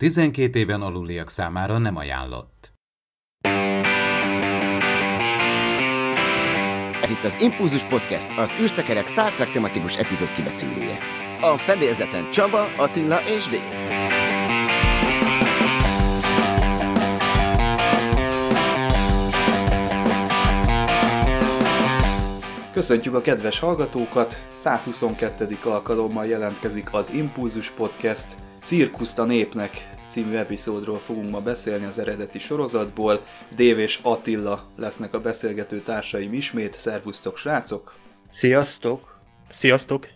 12 éven aluliak számára nem ajánlott. Ez itt az Impulzus Podcast, az űrszekerek Star Trek tematikus epizód kibeszélője. A fedélzeten Csaba, Attila és Dév. Köszöntjük a kedves hallgatókat! 122. alkalommal jelentkezik az Impulzus Podcast, Cirkuszt a népnek című epizódról fogunk ma beszélni az eredeti sorozatból. Dév és Attila lesznek a beszélgető társaim ismét. Szervusztok, srácok! Sziasztok! Sziasztok!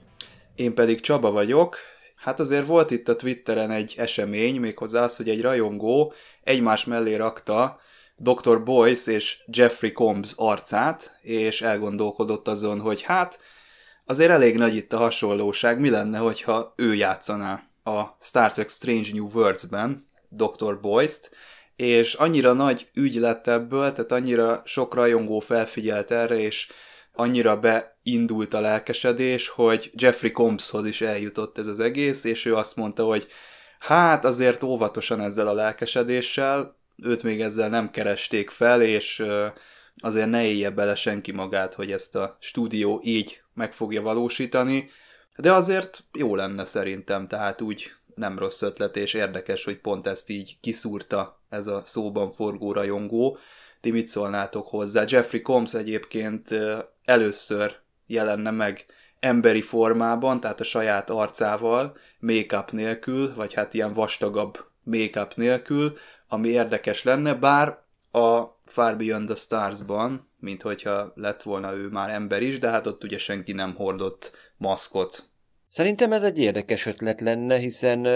Én pedig Csaba vagyok, Hát azért volt itt a Twitteren egy esemény, méghozzá az, hogy egy rajongó egymás mellé rakta Dr. Boyce és Jeffrey Combs arcát, és elgondolkodott azon, hogy hát, azért elég nagy itt a hasonlóság, mi lenne, hogyha ő játszaná a Star Trek Strange New Worlds-ben Dr. Boyce-t, és annyira nagy ügy lett ebből, tehát annyira sok rajongó felfigyelt erre, és annyira beindult a lelkesedés, hogy Jeffrey Combshoz is eljutott ez az egész, és ő azt mondta, hogy hát azért óvatosan ezzel a lelkesedéssel, őt még ezzel nem keresték fel, és azért ne élje bele senki magát, hogy ezt a stúdió így meg fogja valósítani, de azért jó lenne szerintem, tehát úgy nem rossz ötlet, és érdekes, hogy pont ezt így kiszúrta ez a szóban forgó rajongó. Ti mit szólnátok hozzá? Jeffrey Combs egyébként először jelenne meg emberi formában, tehát a saját arcával, make-up nélkül, vagy hát ilyen vastagabb make-up nélkül, ami érdekes lenne, bár a Far Beyond the Stars-ban, mint hogyha lett volna ő már ember is, de hát ott ugye senki nem hordott maszkot. Szerintem ez egy érdekes ötlet lenne, hiszen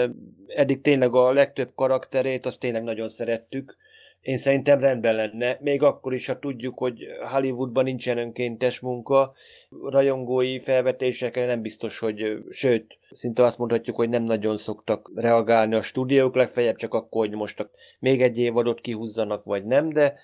eddig tényleg a legtöbb karakterét azt tényleg nagyon szerettük, én szerintem rendben lenne, még akkor is, ha tudjuk, hogy Hollywoodban nincsen önkéntes munka, rajongói felvetésekre nem biztos, hogy, sőt, szinte azt mondhatjuk, hogy nem nagyon szoktak reagálni a stúdiók, legfeljebb csak akkor, hogy most még egy évadot kihúzzanak, vagy nem, de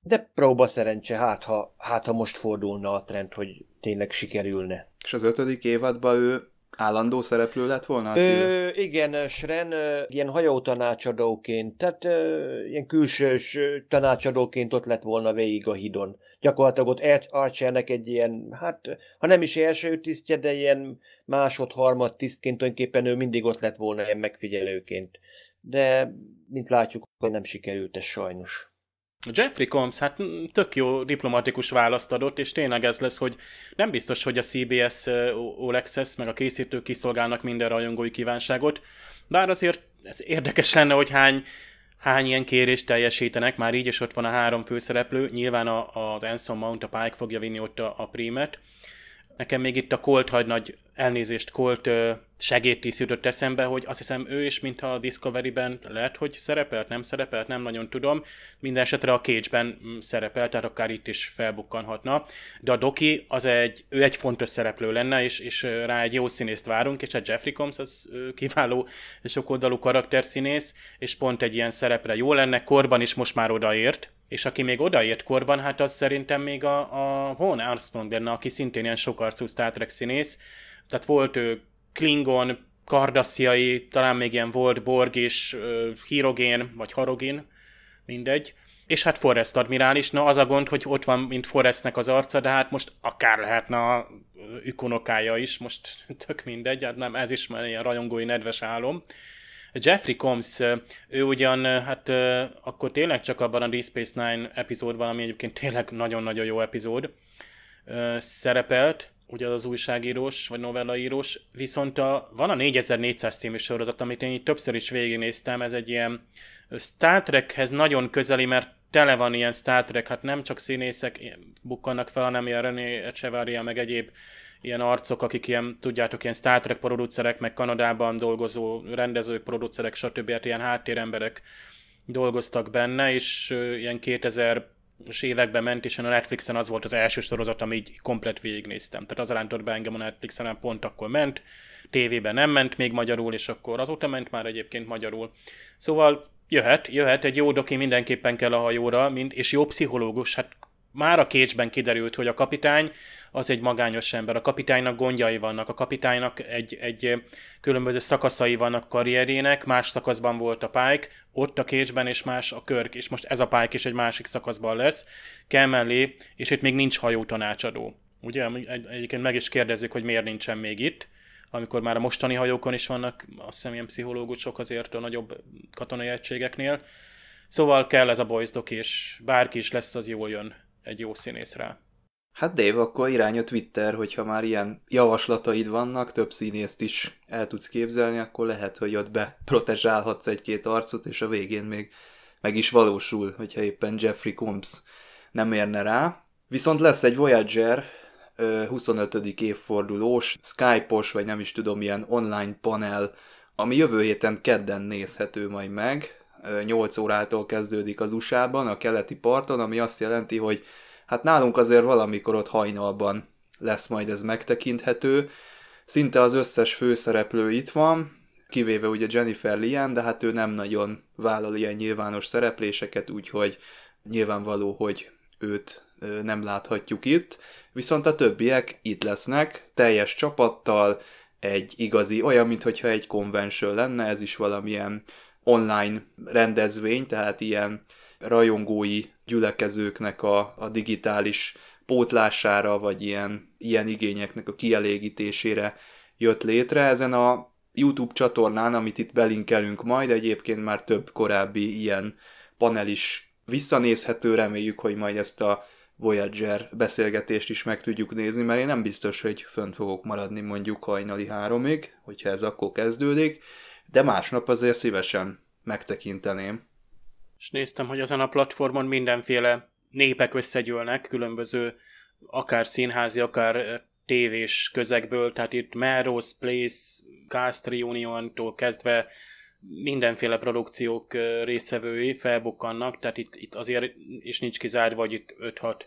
de próba szerencse, hát ha, hát ha most fordulna a trend, hogy tényleg sikerülne. És az ötödik évadban ő Állandó szereplő lett volna? Ö, igen, Sren ilyen hajótanácsadóként, tehát ö, ilyen külsős tanácsadóként ott lett volna végig a hidon. Gyakorlatilag ott Archernek egy ilyen, hát ha nem is első tisztje, de ilyen másod-harmad tisztként tulajdonképpen ő mindig ott lett volna ilyen megfigyelőként. De, mint látjuk, hogy nem sikerült ez sajnos. Jeffrey Combs, hát tök jó diplomatikus választ adott, és tényleg ez lesz, hogy nem biztos, hogy a CBS, All Access, meg a készítők kiszolgálnak minden rajongói kívánságot, bár azért ez érdekes lenne, hogy hány, hány ilyen kérést teljesítenek, már így is ott van a három főszereplő, nyilván a, az Anson Mount, a Pike fogja vinni ott a, a Primet, Nekem még itt a Colt hagy nagy elnézést Colt segédtíz jutott eszembe, hogy azt hiszem ő is, mintha a Discovery-ben lehet, hogy szerepelt, nem szerepelt, nem nagyon tudom. Minden esetre a Cage-ben mm, szerepelt, tehát akár itt is felbukkanhatna. De a Doki, az egy, ő egy fontos szereplő lenne, és, és rá egy jó színészt várunk, és a Jeffrey Combs az kiváló sokoldalú karakterszínész, és pont egy ilyen szerepre jó lenne, korban is most már odaért, és aki még odaért korban, hát az szerintem még a, a Von Armstrong benne, aki szintén ilyen sokarcú Star Trek színész. Tehát volt ő Klingon, kardasziai, talán még ilyen volt Borg és Hirogén, vagy Harogén, mindegy. És hát Forrest admirális, na az a gond, hogy ott van, mint Forrestnek az arca, de hát most akár lehetne a ükonokája is, most tök mindegy, hát nem, ez is már ilyen rajongói nedves álom. Jeffrey Combs, ő ugyan, hát akkor tényleg csak abban a Deep Space Nine epizódban, ami egyébként tényleg nagyon-nagyon jó epizód, szerepelt, ugye az újságírós, vagy novellaírós, viszont a, van a 4400 című sorozat, amit én így többször is végignéztem, ez egy ilyen Star Trekhez nagyon közeli, mert tele van ilyen Star Trek, hát nem csak színészek bukkannak fel, hanem ilyen René Echevarria, meg egyéb ilyen arcok, akik ilyen, tudjátok, ilyen Star Trek producerek, meg Kanadában dolgozó rendezők, producerek, stb. Hát ilyen háttéremberek dolgoztak benne, és ilyen 2000 és években ment, és a Netflixen az volt az első sorozat, amit így komplet végignéztem. Tehát az rántott be engem a Netflixen, pont akkor ment, tévében nem ment még magyarul, és akkor azóta ment már egyébként magyarul. Szóval jöhet, jöhet, egy jó doki mindenképpen kell a hajóra, mind, és jó pszichológus, hát már a kécsben kiderült, hogy a kapitány az egy magányos ember, a kapitánynak gondjai vannak, a kapitánynak egy, egy különböző szakaszai vannak karrierének más szakaszban volt a pályk, ott a kécsben, és más a Körk, és most ez a pályk is egy másik szakaszban lesz, kell mellé, és itt még nincs hajó tanácsadó. Ugye, egy, egyébként meg is kérdezzük, hogy miért nincsen még itt, amikor már a mostani hajókon is vannak, azt hiszem ilyen pszichológusok azért a nagyobb katonai egységeknél. Szóval kell ez a boys és bárki is lesz, az jól jön egy jó színészre. Hát Dave, akkor irány a Twitter, hogyha már ilyen javaslataid vannak, több színészt is el tudsz képzelni, akkor lehet, hogy ott beprotezsálhatsz egy-két arcot, és a végén még meg is valósul, hogyha éppen Jeffrey Combs nem érne rá. Viszont lesz egy Voyager 25. évfordulós, Skype-os, vagy nem is tudom, ilyen online panel, ami jövő héten kedden nézhető majd meg, 8 órától kezdődik az USA-ban, a keleti parton, ami azt jelenti, hogy hát nálunk azért valamikor ott hajnalban lesz majd ez megtekinthető. Szinte az összes főszereplő itt van, kivéve ugye Jennifer Lian, de hát ő nem nagyon vállal ilyen nyilvános szerepléseket, úgyhogy nyilvánvaló, hogy őt nem láthatjuk itt, viszont a többiek itt lesznek, teljes csapattal, egy igazi, olyan, mintha egy konvenció lenne, ez is valamilyen online rendezvény, tehát ilyen rajongói gyülekezőknek a, a digitális pótlására, vagy ilyen, ilyen igényeknek a kielégítésére jött létre. Ezen a YouTube csatornán, amit itt belinkelünk majd, egyébként már több korábbi ilyen panel is visszanézhető, reméljük, hogy majd ezt a Voyager beszélgetést is meg tudjuk nézni, mert én nem biztos, hogy fönt fogok maradni mondjuk hajnali háromig, hogyha ez akkor kezdődik, de másnap azért szívesen megtekinteném. És néztem, hogy ezen a platformon mindenféle népek összegyűlnek, különböző akár színházi, akár tévés közegből, tehát itt Melrose Place, Castri Union-tól kezdve mindenféle produkciók részvevői felbukkannak, tehát itt, itt azért is nincs kizárva, hogy itt 5-6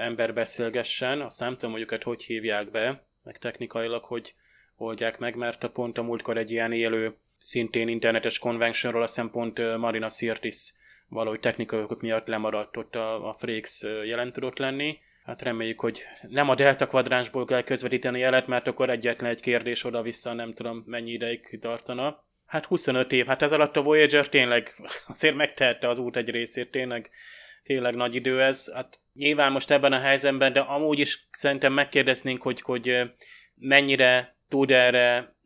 ember beszélgessen, azt nem tudom, hogy őket hogy hívják be, meg technikailag, hogy oldják meg, mert pont a múltkor egy ilyen élő, szintén internetes konvencióról a szempont Marina Sirtis valahogy technikai okok miatt lemaradt ott a, a Freaks jelen tudott lenni. Hát reméljük, hogy nem a Delta kvadránsból kell közvetíteni jelet, mert akkor egyetlen egy kérdés oda-vissza nem tudom mennyi ideig tartana. Hát 25 év, hát ez alatt a Voyager tényleg azért megtehette az út egy részét, tényleg, tényleg nagy idő ez. Hát nyilván most ebben a helyzetben, de amúgy is szerintem megkérdeznénk, hogy, hogy mennyire tud erre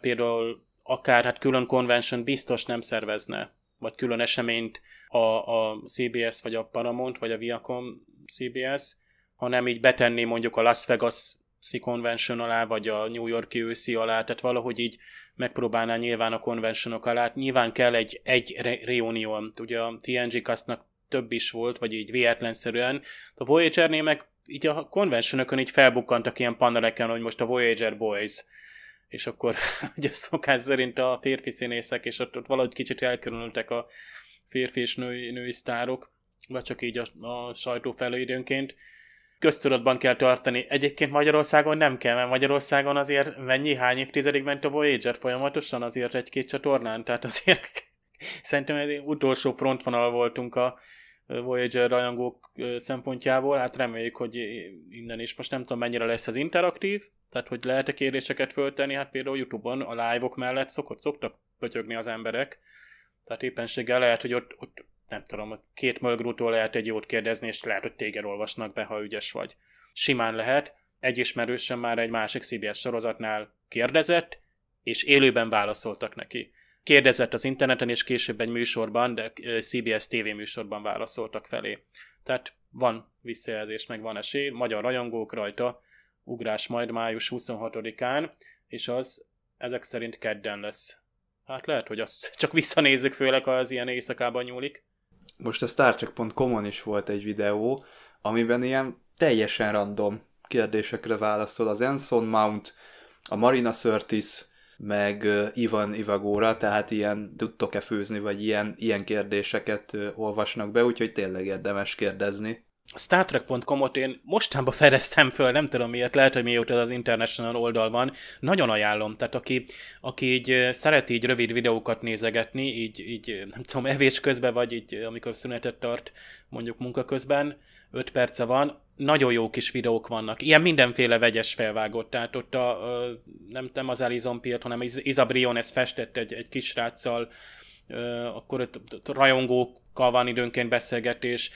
például akár hát külön convention biztos nem szervezne, vagy külön eseményt a, a CBS, vagy a Paramount, vagy a Viacom CBS, hanem így betenni mondjuk a Las Vegas Sea convention alá, vagy a New Yorki őszi alá, tehát valahogy így megpróbálná nyilván a conventionok alá. Nyilván kell egy, egy re- reunion, ugye a TNG Castnak több is volt, vagy így véletlenszerűen. A Voyager-nél meg így a konvencionokon így felbukkantak ilyen paneleken, hogy most a Voyager Boys, és akkor ugye szokás szerint a férfi színészek, és ott, ott valahogy kicsit elkülönültek a férfi és női, női sztárok, vagy csak így a, a sajtó felőidőnként. időnként. Köztudatban kell tartani. Egyébként Magyarországon nem kell, mert Magyarországon azért mennyi, hány évtizedig ment a Voyager folyamatosan, azért egy-két csatornán, tehát azért szerintem egy utolsó frontvonal voltunk a Voyager rajongók szempontjából, hát reméljük, hogy innen is most nem tudom mennyire lesz ez interaktív, tehát hogy lehet-e kérdéseket föltenni, hát például Youtube-on a live-ok mellett szokott, szoktak pötyögni az emberek, tehát éppenséggel lehet, hogy ott, ott nem tudom, két mölgrútól lehet egy jót kérdezni, és lehet, hogy téged olvasnak be, ha ügyes vagy. Simán lehet, egy ismerősen már egy másik CBS sorozatnál kérdezett, és élőben válaszoltak neki kérdezett az interneten, és később egy műsorban, de CBS TV műsorban válaszoltak felé. Tehát van visszajelzés, meg van esély, magyar rajongók rajta, ugrás majd május 26-án, és az ezek szerint kedden lesz. Hát lehet, hogy azt csak visszanézzük, főleg ha az ilyen éjszakában nyúlik. Most a trekcom on is volt egy videó, amiben ilyen teljesen random kérdésekre válaszol az Enson Mount, a Marina Sirtis, meg Ivan Ivagóra, tehát ilyen tudtok-e főzni, vagy ilyen, ilyen kérdéseket olvasnak be, úgyhogy tényleg érdemes kérdezni. A StarTrek.com-ot én mostanában fedeztem föl, nem tudom miért, lehet, hogy mióta az International oldal van. Nagyon ajánlom, tehát aki, aki így szereti így rövid videókat nézegetni, így, így nem tudom, evés közben, vagy így amikor szünetet tart mondjuk munka közben, 5 perce van, nagyon jó kis videók vannak. Ilyen mindenféle vegyes felvágott, tehát ott a, nem, nem az Alizon Pilt, hanem Izabrion ezt festett egy, egy kis ráccal, akkor ott, ott rajongókkal van időnként beszélgetés,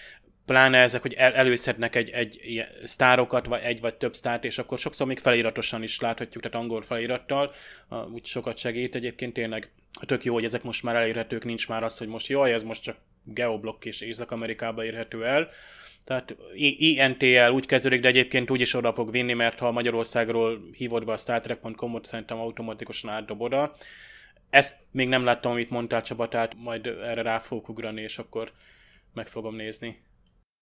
pláne ezek, hogy el, előszednek egy, egy, sztárokat, vagy egy vagy több sztárt, és akkor sokszor még feliratosan is láthatjuk, tehát angol felirattal, úgy sokat segít egyébként tényleg. Tök jó, hogy ezek most már elérhetők, nincs már az, hogy most jaj, ez most csak geoblock és Észak-Amerikába érhető el, tehát INTL úgy kezdődik, de egyébként úgy is oda fog vinni, mert ha Magyarországról hívod be a StarTrek.com-ot, szerintem automatikusan átdob oda. Ezt még nem láttam, amit mondtál Csaba, tehát majd erre rá fogok ugrani, és akkor meg fogom nézni.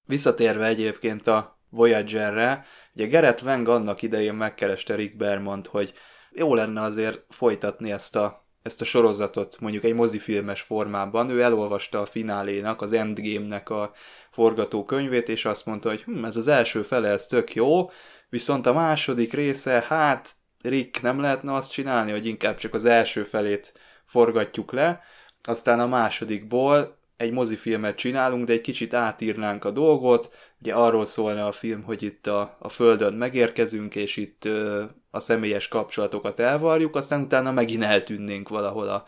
Visszatérve egyébként a Voyager-re, ugye Gerett Weng annak idején megkereste Rick Bermont, hogy jó lenne azért folytatni ezt a ezt a sorozatot mondjuk egy mozifilmes formában, ő elolvasta a finálénak, az Endgame-nek a forgatókönyvét, és azt mondta, hogy hm, ez az első fele, ez tök jó, viszont a második része, hát Rick nem lehetne azt csinálni, hogy inkább csak az első felét forgatjuk le, aztán a másodikból egy mozifilmet csinálunk, de egy kicsit átírnánk a dolgot, ugye arról szólna a film, hogy itt a, a Földön megérkezünk, és itt ö, a személyes kapcsolatokat elvarjuk, aztán utána megint eltűnnénk valahol a,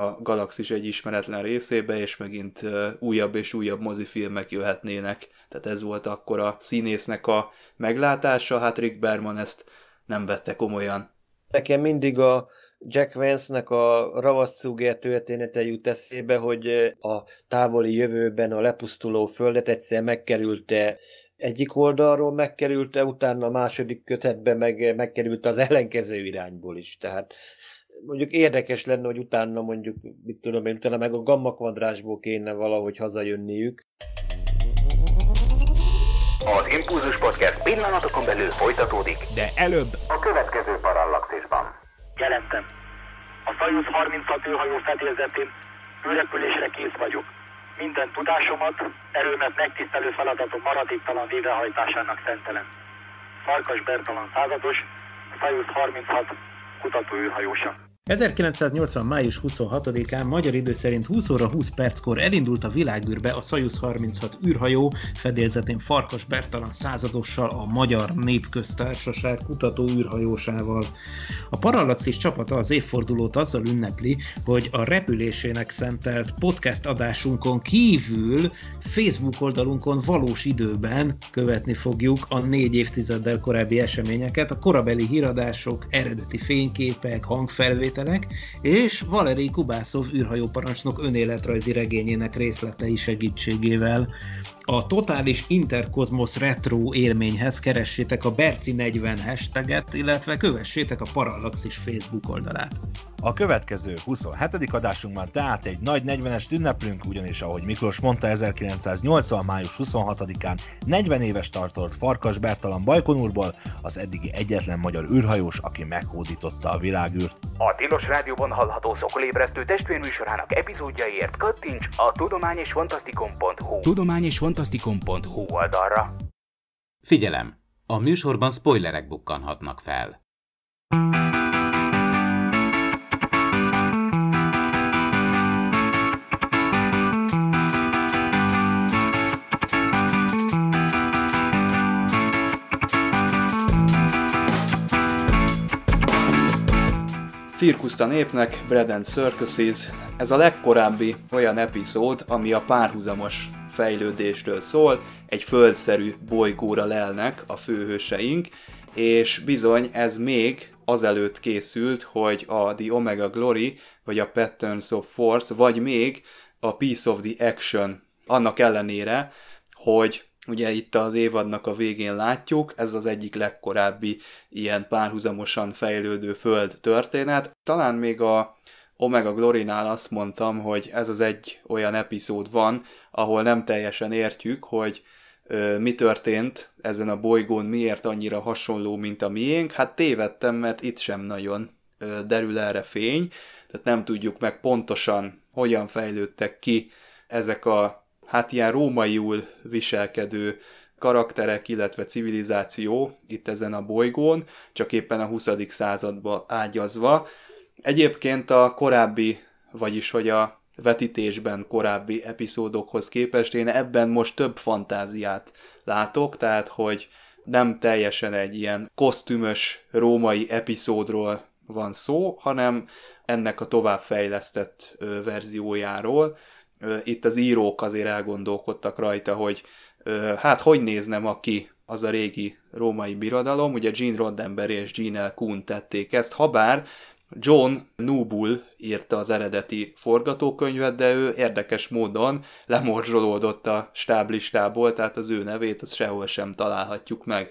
a galaxis egy ismeretlen részébe, és megint újabb és újabb mozifilmek jöhetnének. Tehát ez volt akkor a színésznek a meglátása, hát Rick Berman ezt nem vette komolyan. Nekem mindig a Jack Vance-nek a ravaszcúgér története jut eszébe, hogy a távoli jövőben a lepusztuló földet egyszer megkerülte egyik oldalról megkerülte, utána a második kötetben meg, megkerült az ellenkező irányból is. Tehát mondjuk érdekes lenne, hogy utána mondjuk, mit tudom én, utána meg a gamma kvadrásból kéne valahogy hazajönniük. Az Impulzus Podcast pillanatokon belül folytatódik, de előbb a következő parallaxisban. Jelentem. A Sajusz 36 hajó fedélzetén űrrepülésre kész vagyok minden tudásomat, erőmet megtisztelő feladatom maradéktalan végrehajtásának szentelem. Farkas Bertalan százados, Szajusz 36, kutatóűrhajósa. 1980. május 26-án magyar idő szerint 20 óra 20 perckor elindult a világűrbe a Szajusz 36 űrhajó, fedélzetén Farkas Bertalan századossal a Magyar Népköztársaság kutató űrhajósával. A Parallaxis csapata az évfordulót azzal ünnepli, hogy a repülésének szentelt podcast adásunkon kívül Facebook oldalunkon valós időben követni fogjuk a négy évtizeddel korábbi eseményeket, a korabeli híradások, eredeti fényképek, hangfelvételek, felvételek, és Valeri Kubászov űrhajóparancsnok önéletrajzi regényének részletei segítségével. A totális interkozmosz retro élményhez keressétek a Berci 40 hashtaget, illetve kövessétek a Parallaxis Facebook oldalát. A következő 27. adásunkban tehát egy nagy 40-est ünneplünk, ugyanis ahogy Miklós mondta, 1980. május 26-án 40 éves tartott Farkas Bertalan Bajkon úrból, az eddigi egyetlen magyar űrhajós, aki meghódította a világűrt. A Tilos Rádióban hallható szokolébresztő testvérműsorának epizódjaiért kattints a tudományisfantasztikum.hu tudományisfantasztikum.hu oldalra. Figyelem! A műsorban spoilerek bukkanhatnak fel. Cirkuszt a népnek, Bread and Circuses, ez a legkorábbi olyan epizód, ami a párhuzamos fejlődéstől szól, egy földszerű bolygóra lelnek a főhőseink, és bizony ez még azelőtt készült, hogy a The Omega Glory, vagy a Patterns of Force, vagy még a Piece of the Action, annak ellenére, hogy Ugye itt az évadnak a végén látjuk, ez az egyik legkorábbi ilyen párhuzamosan fejlődő föld történet. Talán még a Omega Glorinál azt mondtam, hogy ez az egy olyan epizód van, ahol nem teljesen értjük, hogy ö, mi történt ezen a bolygón, miért annyira hasonló, mint a miénk. Hát tévedtem, mert itt sem nagyon ö, derül erre fény, tehát nem tudjuk meg pontosan, hogyan fejlődtek ki ezek a hát ilyen rómaiul viselkedő karakterek, illetve civilizáció itt ezen a bolygón, csak éppen a 20. századba ágyazva. Egyébként a korábbi, vagyis hogy a vetítésben korábbi epizódokhoz képest én ebben most több fantáziát látok, tehát hogy nem teljesen egy ilyen kosztümös római epizódról van szó, hanem ennek a továbbfejlesztett verziójáról, itt az írók azért elgondolkodtak rajta, hogy hát hogy nézne ma ki az a régi római birodalom, ugye Gene Roddenberry és Gene L. Kuhn tették ezt, habár John Nubul írta az eredeti forgatókönyvet, de ő érdekes módon lemorzsolódott a stáblistából, tehát az ő nevét az sehol sem találhatjuk meg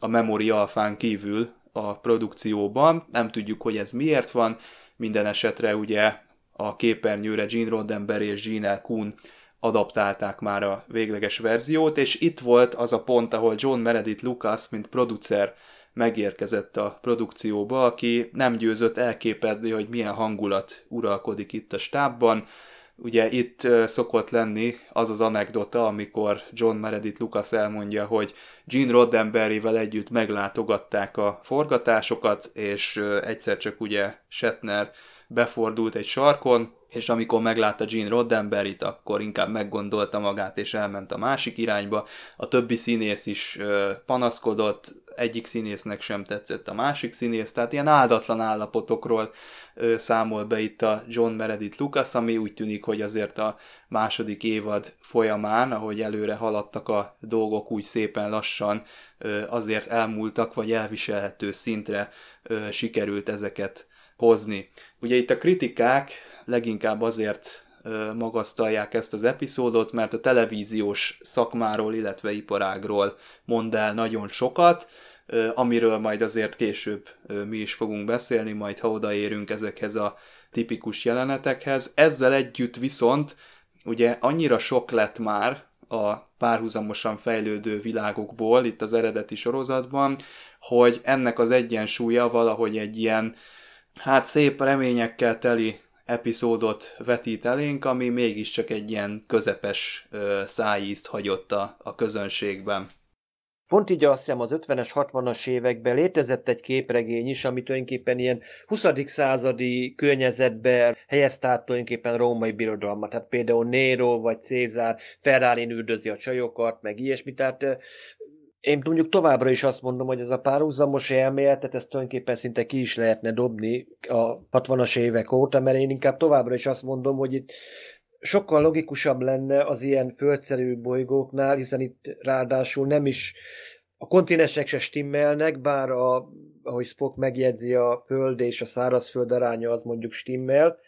a Memory alfán kívül a produkcióban. Nem tudjuk, hogy ez miért van, minden esetre ugye a képernyőre Gene Roddenberry és Gene L. Kuhn adaptálták már a végleges verziót, és itt volt az a pont, ahol John Meredith Lucas, mint producer megérkezett a produkcióba, aki nem győzött elképedni, hogy milyen hangulat uralkodik itt a stábban. Ugye itt szokott lenni az az anekdota, amikor John Meredith Lucas elmondja, hogy Gene Roddenberryvel együtt meglátogatták a forgatásokat, és egyszer csak ugye Shatner befordult egy sarkon, és amikor meglátta Gene Roddenberry-t, akkor inkább meggondolta magát, és elment a másik irányba. A többi színész is panaszkodott, egyik színésznek sem tetszett a másik színész, tehát ilyen áldatlan állapotokról ö, számol be itt a John Meredith Lucas, ami úgy tűnik, hogy azért a második évad folyamán, ahogy előre haladtak a dolgok, úgy szépen lassan ö, azért elmúltak, vagy elviselhető szintre ö, sikerült ezeket hozni. Ugye itt a kritikák leginkább azért magasztalják ezt az epizódot, mert a televíziós szakmáról, illetve iparágról mond el nagyon sokat, amiről majd azért később mi is fogunk beszélni, majd ha odaérünk ezekhez a tipikus jelenetekhez. Ezzel együtt viszont ugye annyira sok lett már a párhuzamosan fejlődő világokból itt az eredeti sorozatban, hogy ennek az egyensúlya valahogy egy ilyen hát szép reményekkel teli epizódot vetít elénk, ami mégiscsak egy ilyen közepes ö, szájízt hagyott a, a közönségben. Pont így azt hiszem az 50-es, 60-as években létezett egy képregény is, amit tulajdonképpen ilyen 20. századi környezetbe helyezte át tulajdonképpen római birodalmat. Tehát például Nero vagy Cézár Ferrari üldözi a csajokat, meg ilyesmi. Tehát én mondjuk továbbra is azt mondom, hogy ez a párhuzamos elméletet, ezt tulajdonképpen szinte ki is lehetne dobni a 60-as évek óta, mert én inkább továbbra is azt mondom, hogy itt sokkal logikusabb lenne az ilyen földszerű bolygóknál, hiszen itt ráadásul nem is a kontinensek se stimmelnek, bár a, ahogy Spock megjegyzi, a föld és a szárazföld aránya az mondjuk stimmel,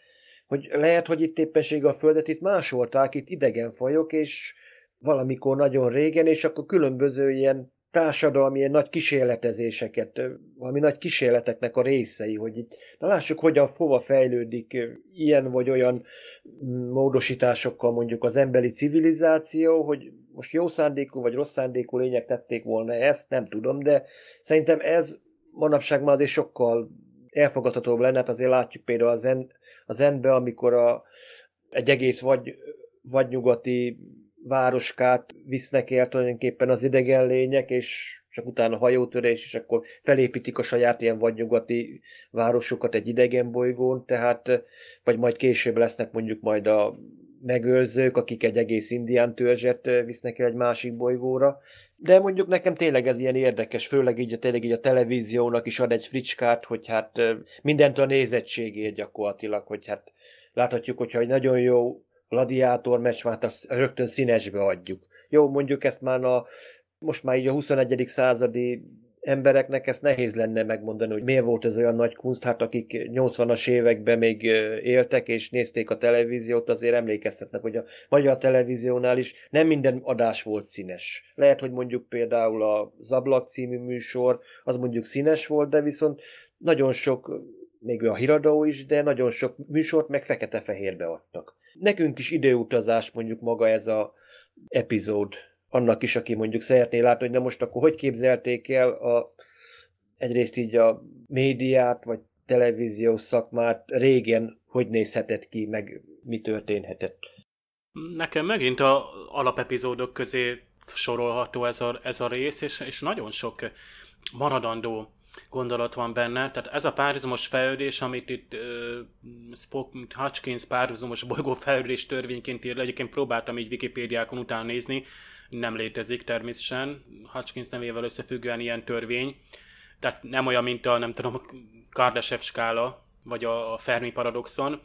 hogy lehet, hogy itt éppenség a földet itt másolták, itt idegen fajok, és valamikor nagyon régen, és akkor különböző ilyen társadalmi ilyen nagy kísérletezéseket, valami nagy kísérleteknek a részei, hogy itt, na lássuk, hogyan fova fejlődik ilyen vagy olyan mm, módosításokkal mondjuk az emberi civilizáció, hogy most jó szándékú vagy rossz szándékú lények tették volna ezt, nem tudom, de szerintem ez manapság már azért sokkal elfogadhatóbb lenne, hát azért látjuk például az, en, az enbe, amikor a, egy egész vagy, vagy nyugati városkát visznek el tulajdonképpen az idegen lények, és csak utána hajótörés, és akkor felépítik a saját ilyen vadnyugati városokat egy idegen bolygón, tehát vagy majd később lesznek mondjuk majd a megőrzők, akik egy egész indián törzset visznek el egy másik bolygóra. De mondjuk nekem tényleg ez ilyen érdekes, főleg így, a tényleg így a televíziónak is ad egy fricskát, hogy hát mindent a nézettségért gyakorlatilag, hogy hát láthatjuk, hogyha egy nagyon jó gladiátor meccs, hát azt rögtön színesbe adjuk. Jó, mondjuk ezt már a, most már így a 21. századi embereknek ezt nehéz lenne megmondani, hogy miért volt ez olyan nagy kunst, hát akik 80-as években még éltek és nézték a televíziót, azért emlékeztetnek, hogy a magyar televíziónál is nem minden adás volt színes. Lehet, hogy mondjuk például a Zablak című műsor, az mondjuk színes volt, de viszont nagyon sok, még a híradó is, de nagyon sok műsort meg fekete-fehérbe adtak. Nekünk is időutazás mondjuk maga ez a epizód, annak is, aki mondjuk szeretné látni, hogy na most akkor hogy képzelték el a, egyrészt így a médiát, vagy televízió szakmát régen hogy nézhetett ki, meg mi történhetett. Nekem megint a alapepizódok közé sorolható ez a, ez a rész, és, és nagyon sok maradandó gondolat van benne. Tehát ez a párhuzamos fejlődés, amit itt uh, Spock, Hutchkins párhuzamos bolygó fejlődés törvényként ír le, egyébként próbáltam így Wikipédiákon után nézni, nem létezik természetesen, Hutchkins nevével összefüggően ilyen törvény. Tehát nem olyan, mint a, nem tudom, a Kardashev skála, vagy a Fermi paradoxon.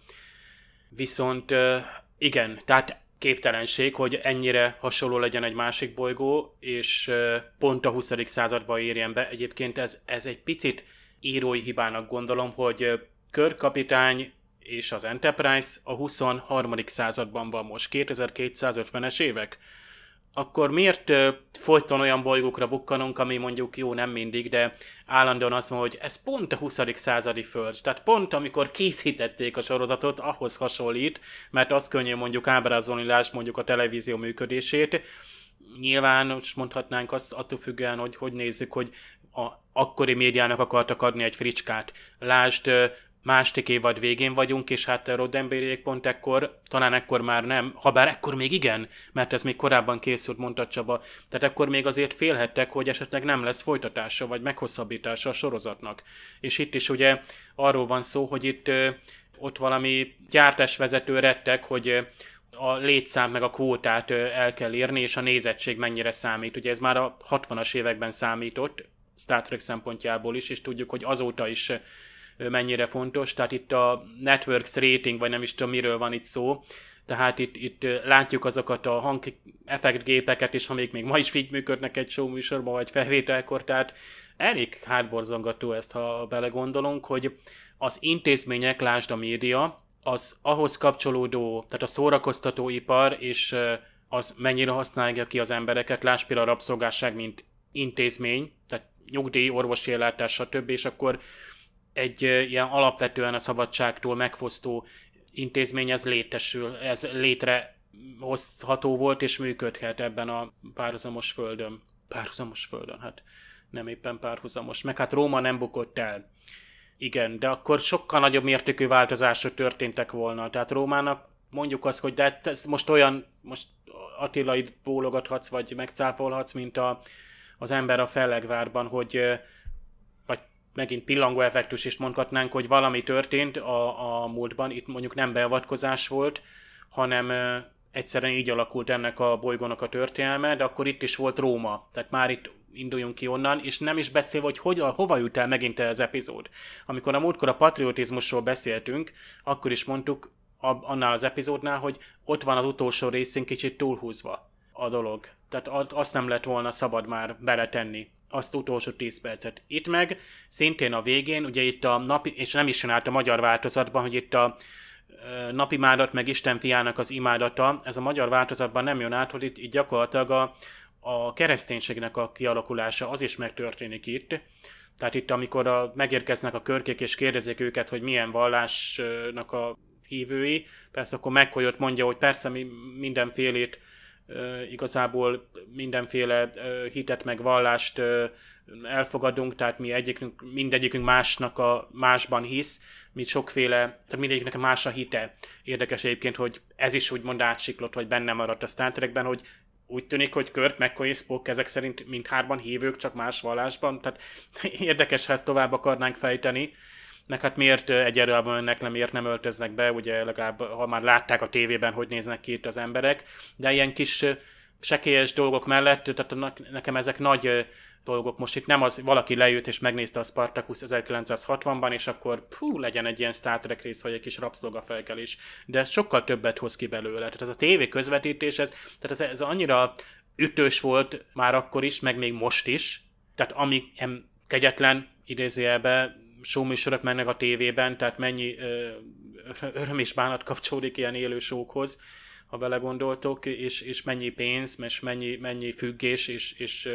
Viszont uh, igen, tehát képtelenség, hogy ennyire hasonló legyen egy másik bolygó, és pont a 20. századba érjen be. Egyébként ez, ez egy picit írói hibának gondolom, hogy körkapitány kapitány és az Enterprise a 23. században van most, 2250-es évek akkor miért folyton olyan bolygókra bukkanunk, ami mondjuk jó nem mindig, de állandóan azt hogy ez pont a 20. századi föld. Tehát pont amikor készítették a sorozatot, ahhoz hasonlít, mert az könnyű mondjuk ábrázolni láss mondjuk a televízió működését. Nyilván most mondhatnánk azt attól függően, hogy hogy nézzük, hogy a akkori médiának akartak adni egy fricskát. Lásd második évad végén vagyunk, és hát Roddenberryék pont ekkor, talán ekkor már nem, ha bár ekkor még igen, mert ez még korábban készült, mondta Csaba, tehát ekkor még azért félhettek, hogy esetleg nem lesz folytatása, vagy meghosszabbítása a sorozatnak. És itt is ugye arról van szó, hogy itt ott valami gyártásvezető rettek, hogy a létszám meg a kvótát el kell érni, és a nézettség mennyire számít. Ugye ez már a 60-as években számított, Star Trek szempontjából is, és tudjuk, hogy azóta is mennyire fontos, tehát itt a networks rating, vagy nem is tudom miről van itt szó, tehát itt, itt látjuk azokat a hang effektgépeket is, amik még ma is így működnek egy show műsorban, vagy felvételkor, tehát elég hátborzongató ezt, ha belegondolunk, hogy az intézmények, lásd a média, az ahhoz kapcsolódó, tehát a szórakoztatóipar, és az mennyire használja ki az embereket, lásd például a rabszolgásság, mint intézmény, tehát nyugdíj, orvosi ellátás, stb. És akkor egy ilyen alapvetően a szabadságtól megfosztó intézmény ez létesül, ez létre hozható volt és működhet ebben a párhuzamos földön. Párhuzamos földön, hát nem éppen párhuzamos. Meg hát Róma nem bukott el. Igen, de akkor sokkal nagyobb mértékű változások történtek volna. Tehát Rómának mondjuk azt, hogy de hát ez most olyan, most Attila itt bólogathatsz, vagy megcáfolhatsz, mint a, az ember a Fellegvárban, hogy megint pillangó effektus is mondhatnánk, hogy valami történt a, a múltban, itt mondjuk nem beavatkozás volt, hanem ö, egyszerűen így alakult ennek a bolygónak a történelme, de akkor itt is volt Róma, tehát már itt induljunk ki onnan, és nem is beszélve, hogy hogy, hova jut el megint ez az epizód. Amikor a múltkor a patriotizmusról beszéltünk, akkor is mondtuk a, annál az epizódnál, hogy ott van az utolsó részén kicsit túlhúzva a dolog. Tehát azt nem lett volna szabad már beletenni azt utolsó 10 percet. Itt meg szintén a végén, ugye itt a napi, és nem is csinált a magyar változatban, hogy itt a napimádat meg Isten fiának az imádata, ez a magyar változatban nem jön át, hogy itt, itt gyakorlatilag a, a kereszténységnek a kialakulása az is megtörténik itt. Tehát itt, amikor a, megérkeznek a körkék és kérdezik őket, hogy milyen vallásnak a hívői, persze akkor megkolyott mondja, hogy persze mi mindenfélét igazából mindenféle hitet meg vallást elfogadunk, tehát mi egyikünk, mindegyikünk másnak a másban hisz, mi sokféle, tehát mindegyiknek más a hite. Érdekes egyébként, hogy ez is úgymond átsiklott, vagy benne maradt a Star Trekben, hogy úgy tűnik, hogy Kört, McCoy és Spock ezek szerint mindhárban hívők, csak más vallásban, tehát érdekes, ha ezt tovább akarnánk fejteni meg hát miért egyelőre ennek nem, miért nem öltöznek be, ugye legalább ha már látták a tévében, hogy néznek ki itt az emberek, de ilyen kis sekélyes dolgok mellett, tehát nekem ezek nagy dolgok. Most itt nem az, valaki lejött és megnézte a Spartacus 1960-ban, és akkor pú, legyen egy ilyen Star Trek rész, vagy egy kis rabszolga felkelés, De ez sokkal többet hoz ki belőle. Tehát ez a tévé közvetítés, ez, tehát ez, ez annyira ütős volt már akkor is, meg még most is. Tehát ami kegyetlen idézőjelben showműsorok mennek a tévében, tehát mennyi ö, öröm és bánat kapcsolódik ilyen élő showkhoz, ha belegondoltok, és, és mennyi pénz, és mennyi, mennyi függés, és, és,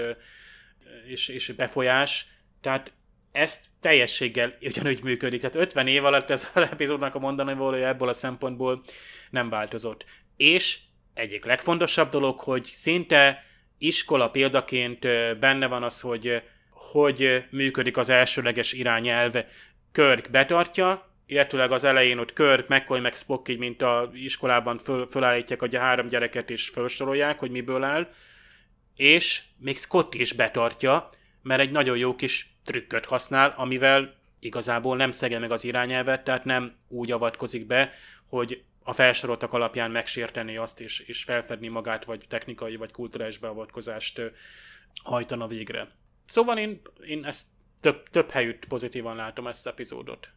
és, és befolyás. Tehát ezt teljességgel ugyanúgy működik. Tehát 50 év alatt ez az epizódnak a mondani valója ebből a szempontból nem változott. És egyik legfontosabb dolog, hogy szinte iskola példaként benne van az, hogy hogy működik az elsőleges irányelv. Körk betartja, illetőleg az elején ott Körk, McCoy, meg Spock így, mint a iskolában föl, fölállítják a három gyereket és felsorolják, hogy miből áll, és még Scott is betartja, mert egy nagyon jó kis trükköt használ, amivel igazából nem szegel meg az irányelvet, tehát nem úgy avatkozik be, hogy a felsoroltak alapján megsérteni azt, és, és felfedni magát, vagy technikai, vagy kulturális beavatkozást hajtana végre. Szóval én, én ezt több, több helyütt pozitívan látom ezt az epizódot.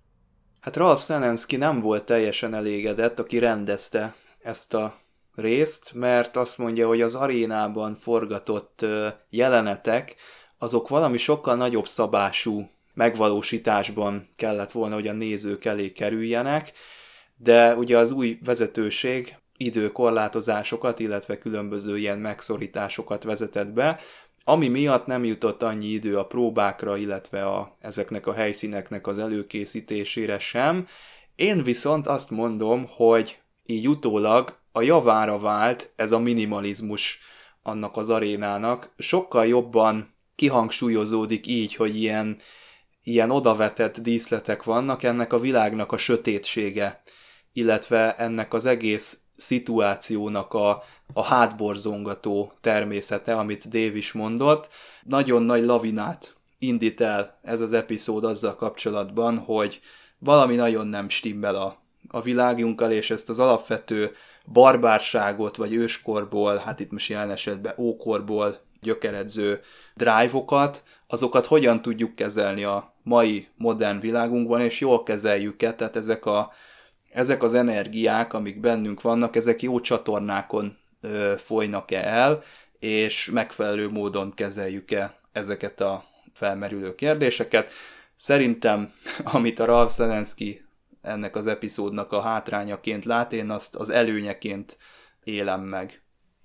Hát Ralph Szenenszki nem volt teljesen elégedett, aki rendezte ezt a részt, mert azt mondja, hogy az arénában forgatott jelenetek, azok valami sokkal nagyobb szabású megvalósításban kellett volna, hogy a nézők elé kerüljenek, de ugye az új vezetőség időkorlátozásokat, illetve különböző ilyen megszorításokat vezetett be, ami miatt nem jutott annyi idő a próbákra, illetve a, ezeknek a helyszíneknek az előkészítésére sem. Én viszont azt mondom, hogy így utólag a javára vált ez a minimalizmus annak az arénának. Sokkal jobban kihangsúlyozódik így, hogy ilyen, ilyen odavetett díszletek vannak, ennek a világnak a sötétsége, illetve ennek az egész szituációnak a a hátborzongató természete, amit Davis is mondott, nagyon nagy lavinát indít el ez az epizód azzal kapcsolatban, hogy valami nagyon nem stimmel a, a világunkkal, és ezt az alapvető barbárságot, vagy őskorból, hát itt most jelen esetben ókorból gyökeredző drive-okat, azokat hogyan tudjuk kezelni a mai modern világunkban, és jól kezeljük-e, tehát ezek, a, ezek az energiák, amik bennünk vannak, ezek jó csatornákon folynak-e el, és megfelelő módon kezeljük-e ezeket a felmerülő kérdéseket. Szerintem, amit a Ralf Szelenszky ennek az epizódnak a hátrányaként lát, én azt az előnyeként élem meg.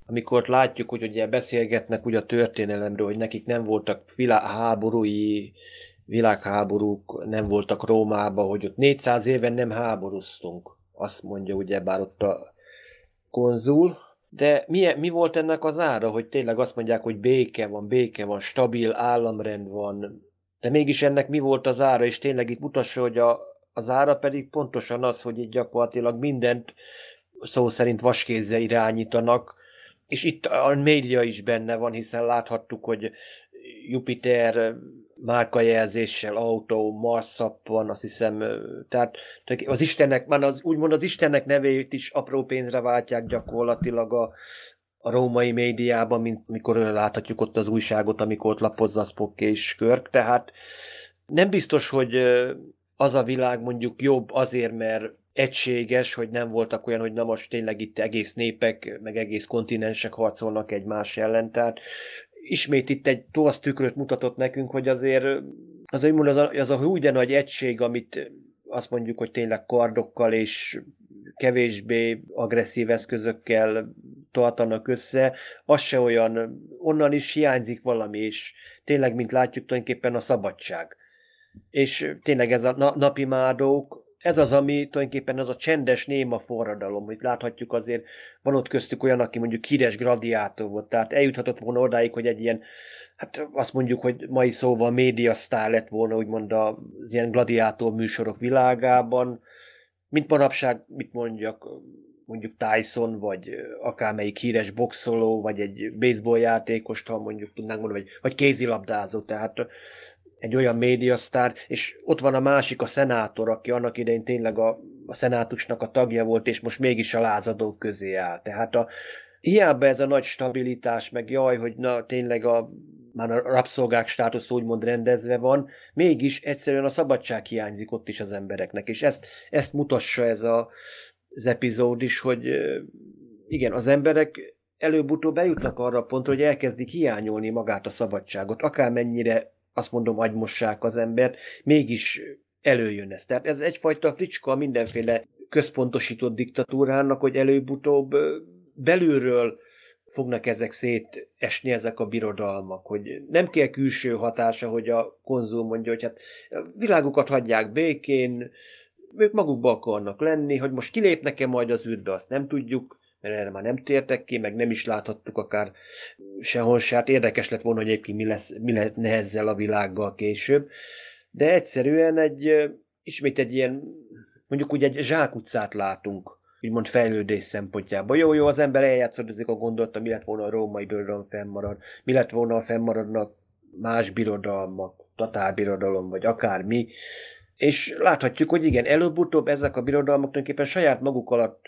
Amikor látjuk, hogy ugye beszélgetnek ugye a történelemről, hogy nekik nem voltak háborúi világháborúk, nem voltak Rómába, hogy ott 400 éven nem háborúztunk. Azt mondja ugye bár ott a konzul, de mi, mi volt ennek az ára, hogy tényleg azt mondják, hogy béke van, béke van, stabil államrend van, de mégis ennek mi volt az ára, és tényleg itt mutassa, hogy a, az ára pedig pontosan az, hogy itt gyakorlatilag mindent szó szerint vaskézzel irányítanak, és itt a média is benne van, hiszen láthattuk, hogy Jupiter márkajelzéssel, autó, marszap van, azt hiszem, tehát az Istennek, már az, úgymond az Istennek nevét is apró pénzre váltják gyakorlatilag a, a római médiában, mint mikor láthatjuk ott az újságot, amikor ott lapozza Spock és Körk, tehát nem biztos, hogy az a világ mondjuk jobb azért, mert egységes, hogy nem voltak olyan, hogy na most tényleg itt egész népek, meg egész kontinensek harcolnak egymás ellen, tehát ismét itt egy tükröt mutatott nekünk, hogy azért az, az a, az a húgy nagy egység, amit azt mondjuk, hogy tényleg kardokkal és kevésbé agresszív eszközökkel tartanak össze, az se olyan, onnan is hiányzik valami, és tényleg, mint látjuk, tulajdonképpen a szabadság. És tényleg ez a mádók, ez az, ami tulajdonképpen az a csendes néma forradalom, hogy láthatjuk azért, van ott köztük olyan, aki mondjuk híres gradiátor volt, tehát eljuthatott volna odáig, hogy egy ilyen, hát azt mondjuk, hogy mai szóval sztár lett volna, úgymond az ilyen gladiátor műsorok világában, mint manapság, mit mondjak, mondjuk Tyson, vagy akármelyik híres boxoló, vagy egy baseball játékost, ha mondjuk tudnánk mondani, vagy, vagy kézilabdázó, tehát egy olyan médiasztár, és ott van a másik, a szenátor, aki annak idején tényleg a, a szenátusnak a tagja volt, és most mégis a lázadók közé áll. Tehát a, hiába ez a nagy stabilitás, meg jaj, hogy na tényleg a már a rabszolgák státusz úgymond rendezve van, mégis egyszerűen a szabadság hiányzik ott is az embereknek, és ezt, ezt mutassa ez a, az epizód is, hogy igen, az emberek előbb-utóbb bejutnak arra a pontra, hogy elkezdik hiányolni magát a szabadságot, akármennyire azt mondom, agymossák az embert, mégis előjön ez. Tehát ez egyfajta fricska mindenféle központosított diktatúrának, hogy előbb-utóbb belülről fognak ezek szétesni, ezek a birodalmak, hogy nem kell külső hatása, hogy a konzul mondja, hogy hát világukat hagyják békén, ők magukba akarnak lenni, hogy most kilépnek-e majd az űrbe, azt nem tudjuk, mert erre már nem tértek ki, meg nem is láthattuk akár sehol se. Hát érdekes lett volna, hogy egyébként mi, lesz, mi lehetne ezzel a világgal később. De egyszerűen egy, ismét egy ilyen, mondjuk úgy egy zsákutcát látunk, úgymond fejlődés szempontjából. Jó, jó, az ember eljátszódik a gondolata, mi lett volna a római birodalom fennmarad, mi lett volna a fennmaradnak más birodalmak, tatárbirodalom, vagy akármi, és láthatjuk, hogy igen, előbb-utóbb ezek a birodalmak tulajdonképpen saját maguk alatt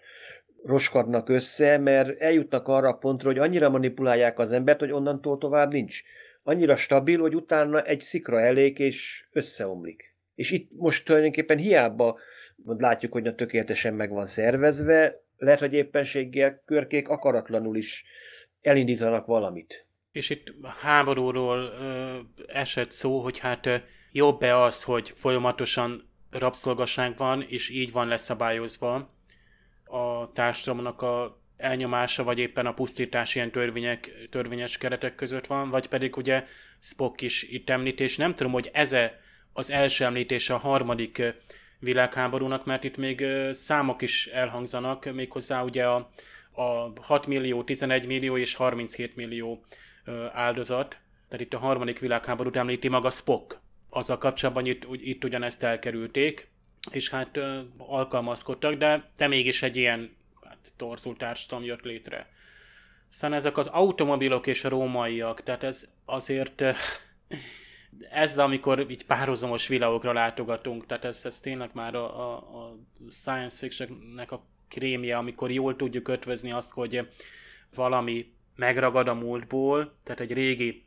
roskadnak össze, mert eljutnak arra a pontra, hogy annyira manipulálják az embert, hogy onnantól tovább nincs. Annyira stabil, hogy utána egy szikra elék, és összeomlik. És itt most tulajdonképpen hiába látjuk, hogy a tökéletesen meg van szervezve, lehet, hogy éppenséggel körkék akaratlanul is elindítanak valamit. És itt háborúról ö, esett szó, hogy hát jobb-e az, hogy folyamatosan rabszolgaság van, és így van leszabályozva, a társadalomnak a elnyomása, vagy éppen a pusztítás ilyen törvények, törvényes keretek között van, vagy pedig ugye Spock is itt említés. Nem tudom, hogy ez az első említése a harmadik világháborúnak, mert itt még számok is elhangzanak, méghozzá ugye a, a 6 millió, 11 millió és 37 millió áldozat, tehát itt a harmadik világháborút említi maga Spock. Azzal kapcsolatban itt, itt ugyanezt elkerülték, és hát ö, alkalmazkodtak, de, te mégis egy ilyen hát, torzult társadalom jött létre. Szóval ezek az automobilok és a rómaiak, tehát ez azért ö, ez, amikor így párhuzamos világokra látogatunk, tehát ez, ez tényleg már a, a, a science fictionnek a krémje, amikor jól tudjuk ötvözni azt, hogy valami megragad a múltból, tehát egy régi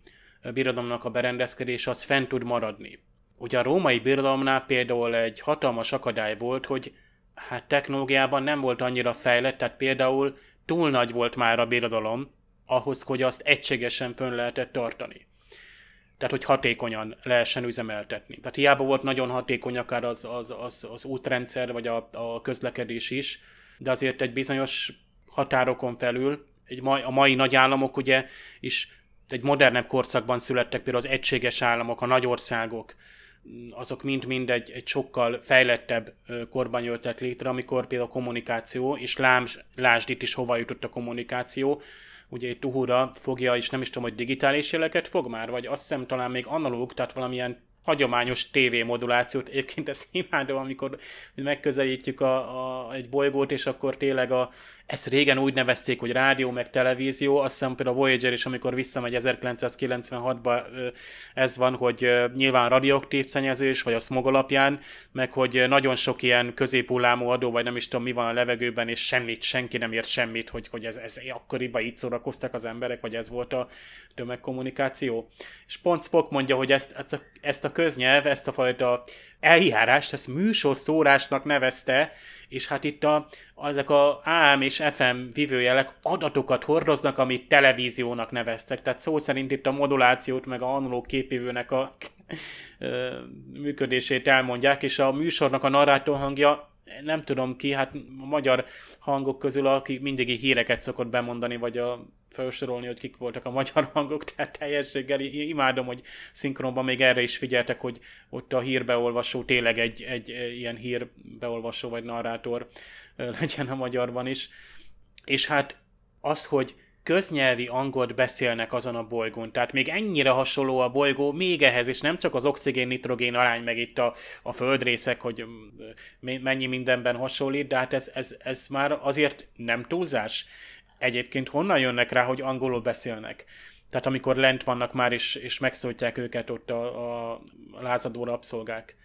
birodalomnak a berendezkedése az fent tud maradni. Ugye a római birodalomnál például egy hatalmas akadály volt, hogy hát technológiában nem volt annyira fejlett, tehát például túl nagy volt már a birodalom ahhoz, hogy azt egységesen fönn lehetett tartani. Tehát, hogy hatékonyan lehessen üzemeltetni. Tehát hiába volt nagyon hatékony akár az, az, az, az útrendszer, vagy a, a közlekedés is, de azért egy bizonyos határokon felül, egy mai, a mai nagy államok ugye is egy modernebb korszakban születtek, például az egységes államok, a nagyországok, azok mind-mind egy, egy sokkal fejlettebb korban jöttek létre, amikor például a kommunikáció, és lám, lásd itt is hova jutott a kommunikáció, ugye itt Uhura fogja, és nem is tudom, hogy digitális jeleket fog már, vagy azt hiszem talán még analóg, tehát valamilyen hagyományos modulációt, Egyébként ezt imádom, amikor megközelítjük a, a, egy bolygót, és akkor tényleg a ezt régen úgy nevezték, hogy rádió meg televízió, azt hiszem például a Voyager is, amikor visszamegy 1996-ba, ez van, hogy nyilván radioaktív szennyezés, vagy a smog alapján, meg hogy nagyon sok ilyen középullámú adó, vagy nem is tudom mi van a levegőben, és semmit, senki nem ért semmit, hogy, hogy ez, ez akkoriban így szórakoztak az emberek, vagy ez volt a tömegkommunikáció. És pont Spock mondja, hogy ezt, ezt, a, ezt a köznyelv, ezt a fajta elhihárást, ezt műsorszórásnak nevezte, és hát itt a, ezek a AM és FM vívőjelek adatokat hordoznak, amit televíziónak neveztek, tehát szó szerint itt a modulációt meg a analóg képvívőnek a működését elmondják, és a műsornak a narrátor hangja nem tudom ki, hát a magyar hangok közül, aki mindig híreket szokott bemondani, vagy a felsorolni, hogy kik voltak a magyar hangok, tehát teljességgel imádom, hogy szinkronban még erre is figyeltek, hogy ott a hírbeolvasó tényleg egy, egy ilyen hírbeolvasó vagy narrátor legyen a magyarban is. És hát az, hogy köznyelvi angolt beszélnek azon a bolygón. Tehát még ennyire hasonló a bolygó, még ehhez, és nem csak az oxigén-nitrogén arány, meg itt a, a földrészek, hogy mennyi mindenben hasonlít, de hát ez, ez, ez már azért nem túlzás egyébként honnan jönnek rá, hogy angolul beszélnek. Tehát amikor lent vannak már, is és megszólítják őket ott a, a lázadó rabszolgák.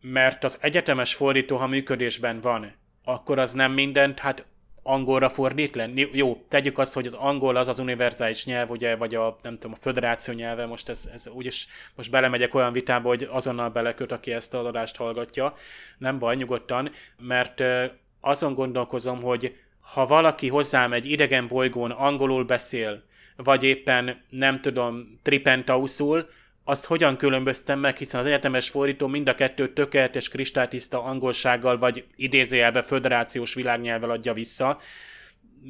Mert az egyetemes fordító, ha működésben van, akkor az nem mindent, hát angolra fordít le? Jó, tegyük azt, hogy az angol az az univerzális nyelv, ugye, vagy a, nem tudom, a föderáció nyelve, most ez, ez úgyis most belemegyek olyan vitába, hogy azonnal beleköt, aki ezt a adást hallgatja. Nem baj, nyugodtan, mert azon gondolkozom, hogy ha valaki hozzám egy idegen bolygón angolul beszél, vagy éppen, nem tudom, tripentauszul, azt hogyan különböztem meg, hiszen az egyetemes fordító mind a kettő tökéletes kristálytiszta angolsággal vagy idézőjelbe föderációs világnyelvvel adja vissza,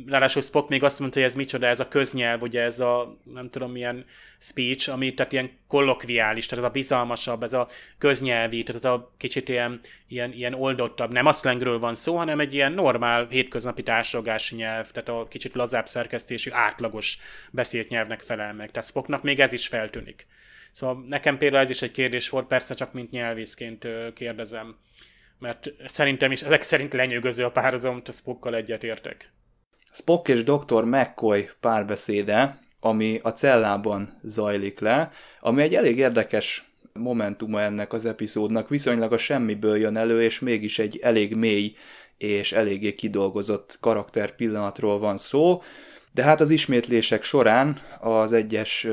ráadásul Spock még azt mondta, hogy ez micsoda, ez a köznyelv, ugye ez a nem tudom milyen speech, ami tehát ilyen kollokviális, tehát ez a bizalmasabb, ez a köznyelvi, tehát ez a kicsit ilyen, ilyen, ilyen oldottabb, nem a slangről van szó, hanem egy ilyen normál hétköznapi társadalmi nyelv, tehát a kicsit lazább szerkesztésű, átlagos beszélt nyelvnek felel meg. Tehát Spocknak még ez is feltűnik. Szóval nekem például ez is egy kérdés volt, persze csak mint nyelvészként kérdezem, mert szerintem is, ezek szerint lenyűgöző a párhuzam, a Spockkal egyetértek. Spock és Dr. McCoy párbeszéde, ami a cellában zajlik le, ami egy elég érdekes momentuma ennek az epizódnak, viszonylag a semmiből jön elő, és mégis egy elég mély és eléggé kidolgozott karakter pillanatról van szó, de hát az ismétlések során az egyes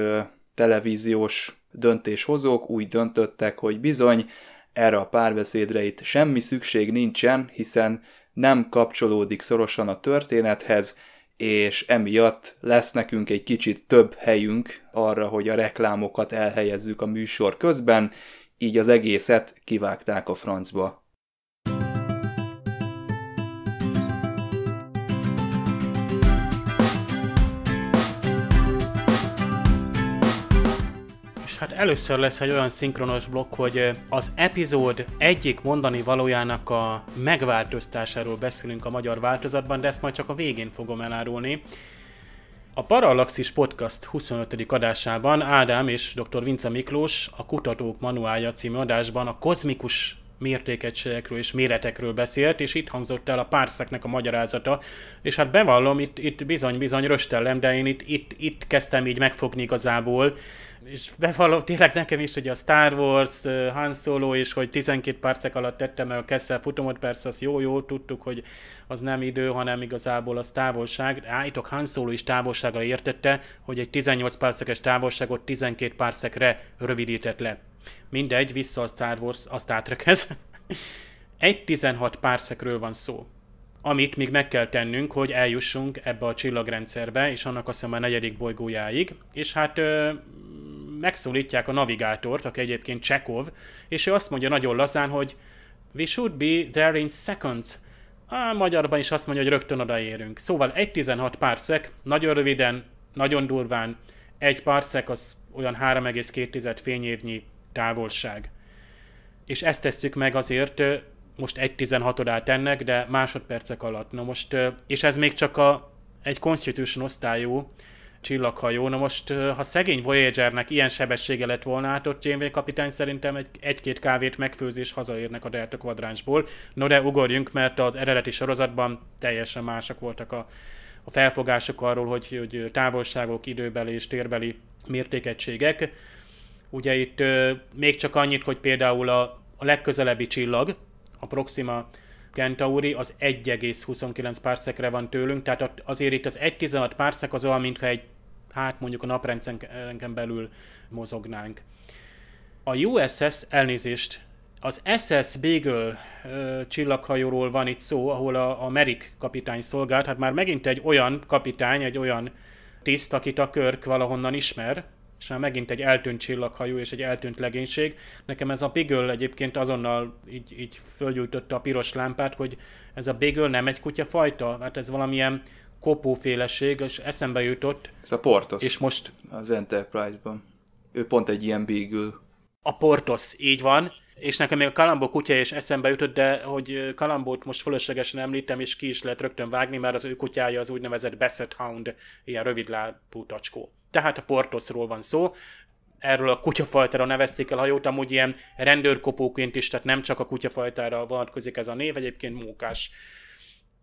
televíziós döntéshozók úgy döntöttek, hogy bizony erre a párbeszédre itt semmi szükség nincsen, hiszen nem kapcsolódik szorosan a történethez, és emiatt lesz nekünk egy kicsit több helyünk arra, hogy a reklámokat elhelyezzük a műsor közben, így az egészet kivágták a francba. először lesz egy olyan szinkronos blokk, hogy az epizód egyik mondani valójának a megváltoztásáról beszélünk a magyar változatban, de ezt majd csak a végén fogom elárulni. A Parallaxis Podcast 25. adásában Ádám és dr. Vince Miklós a Kutatók Manuálja című adásban a kozmikus mértékegységekről és méretekről beszélt, és itt hangzott el a párszeknek a magyarázata, és hát bevallom, itt, itt bizony-bizony röstellem, de én itt, itt, itt kezdtem így megfogni igazából és bevallom tényleg nekem is, hogy a Star Wars, Han Solo is, hogy 12 percek alatt tettem el a Kessel futomot, persze azt jó-jó, tudtuk, hogy az nem idő, hanem igazából az távolság. Állítok, Han Solo is távolságra értette, hogy egy 18 percekes távolságot 12 percekre rövidített le. Mindegy, vissza a Star Wars, azt átrekez. egy 16 párszekről van szó amit még meg kell tennünk, hogy eljussunk ebbe a csillagrendszerbe, és annak azt hiszem a negyedik bolygójáig, és hát megszólítják a navigátort, aki egyébként Csekov, és ő azt mondja nagyon lazán, hogy We should be there in seconds. A magyarban is azt mondja, hogy rögtön odaérünk. Szóval 1.16 párszek, nagyon röviden, nagyon durván, egy párszek az olyan 3,2 fényévnyi távolság. És ezt tesszük meg azért, most 1.16-odát ennek, de másodpercek alatt. Na most, és ez még csak a, egy Constitution osztályú csillaghajó. Na most, ha szegény Voyagernek ilyen sebessége lett volna, hát ott Janeway kapitány szerintem egy, egy-két kávét megfőzés hazaérnek a Delta kvadránsból. No de ugorjunk, mert az eredeti sorozatban teljesen mások voltak a, a felfogások arról, hogy, hogy távolságok, időbeli és térbeli mértékegységek. Ugye itt még csak annyit, hogy például a, a legközelebbi csillag, a Proxima Kentauri az 1,29 párszekre van tőlünk, tehát azért itt az 1,16 párszek az olyan, mintha egy, hát mondjuk a naprendszeren belül mozognánk. A USS, elnézést, az SS Beagle ö, csillaghajóról van itt szó, ahol a, a Merik kapitány szolgált, hát már megint egy olyan kapitány, egy olyan tiszt, akit a Körk valahonnan ismer, és már megint egy eltűnt csillaghajó és egy eltűnt legénység. Nekem ez a Bigöl egyébként azonnal így, így fölgyújtotta a piros lámpát, hogy ez a Bigöl nem egy kutyafajta, hát ez valamilyen kopóféleség, és eszembe jutott. Ez a Portos. És most... Az Enterprise-ban. Ő pont egy ilyen Beagle. A Portos, így van. És nekem még a Kalambó kutya is eszembe jutott, de hogy Kalambót most fölöslegesen említem, és ki is lehet rögtön vágni, mert az ő kutyája az úgynevezett Basset Hound, ilyen rövidlábú tacskó tehát a Portoszról van szó, erről a kutyafajtára nevezték el hajót, amúgy ilyen rendőrkopóként is, tehát nem csak a kutyafajtára vonatkozik ez a név, egyébként mókás.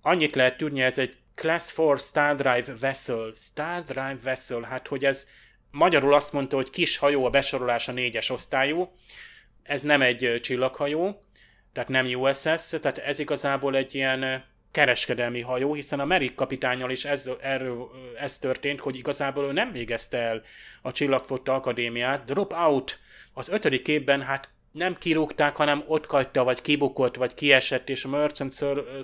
Annyit lehet tudni, ez egy Class 4 Star Drive Vessel. Star Drive Vessel, hát hogy ez magyarul azt mondta, hogy kis hajó a a négyes osztályú. Ez nem egy csillaghajó, tehát nem USS, tehát ez igazából egy ilyen kereskedelmi hajó, hiszen a Merik kapitányal is ez, erről, ez történt, hogy igazából ő nem végezte el a Csillagfotta Akadémiát. Drop out az ötödik évben hát nem kirúgták, hanem ott kagyta, vagy kibukott, vagy kiesett, és a Merchant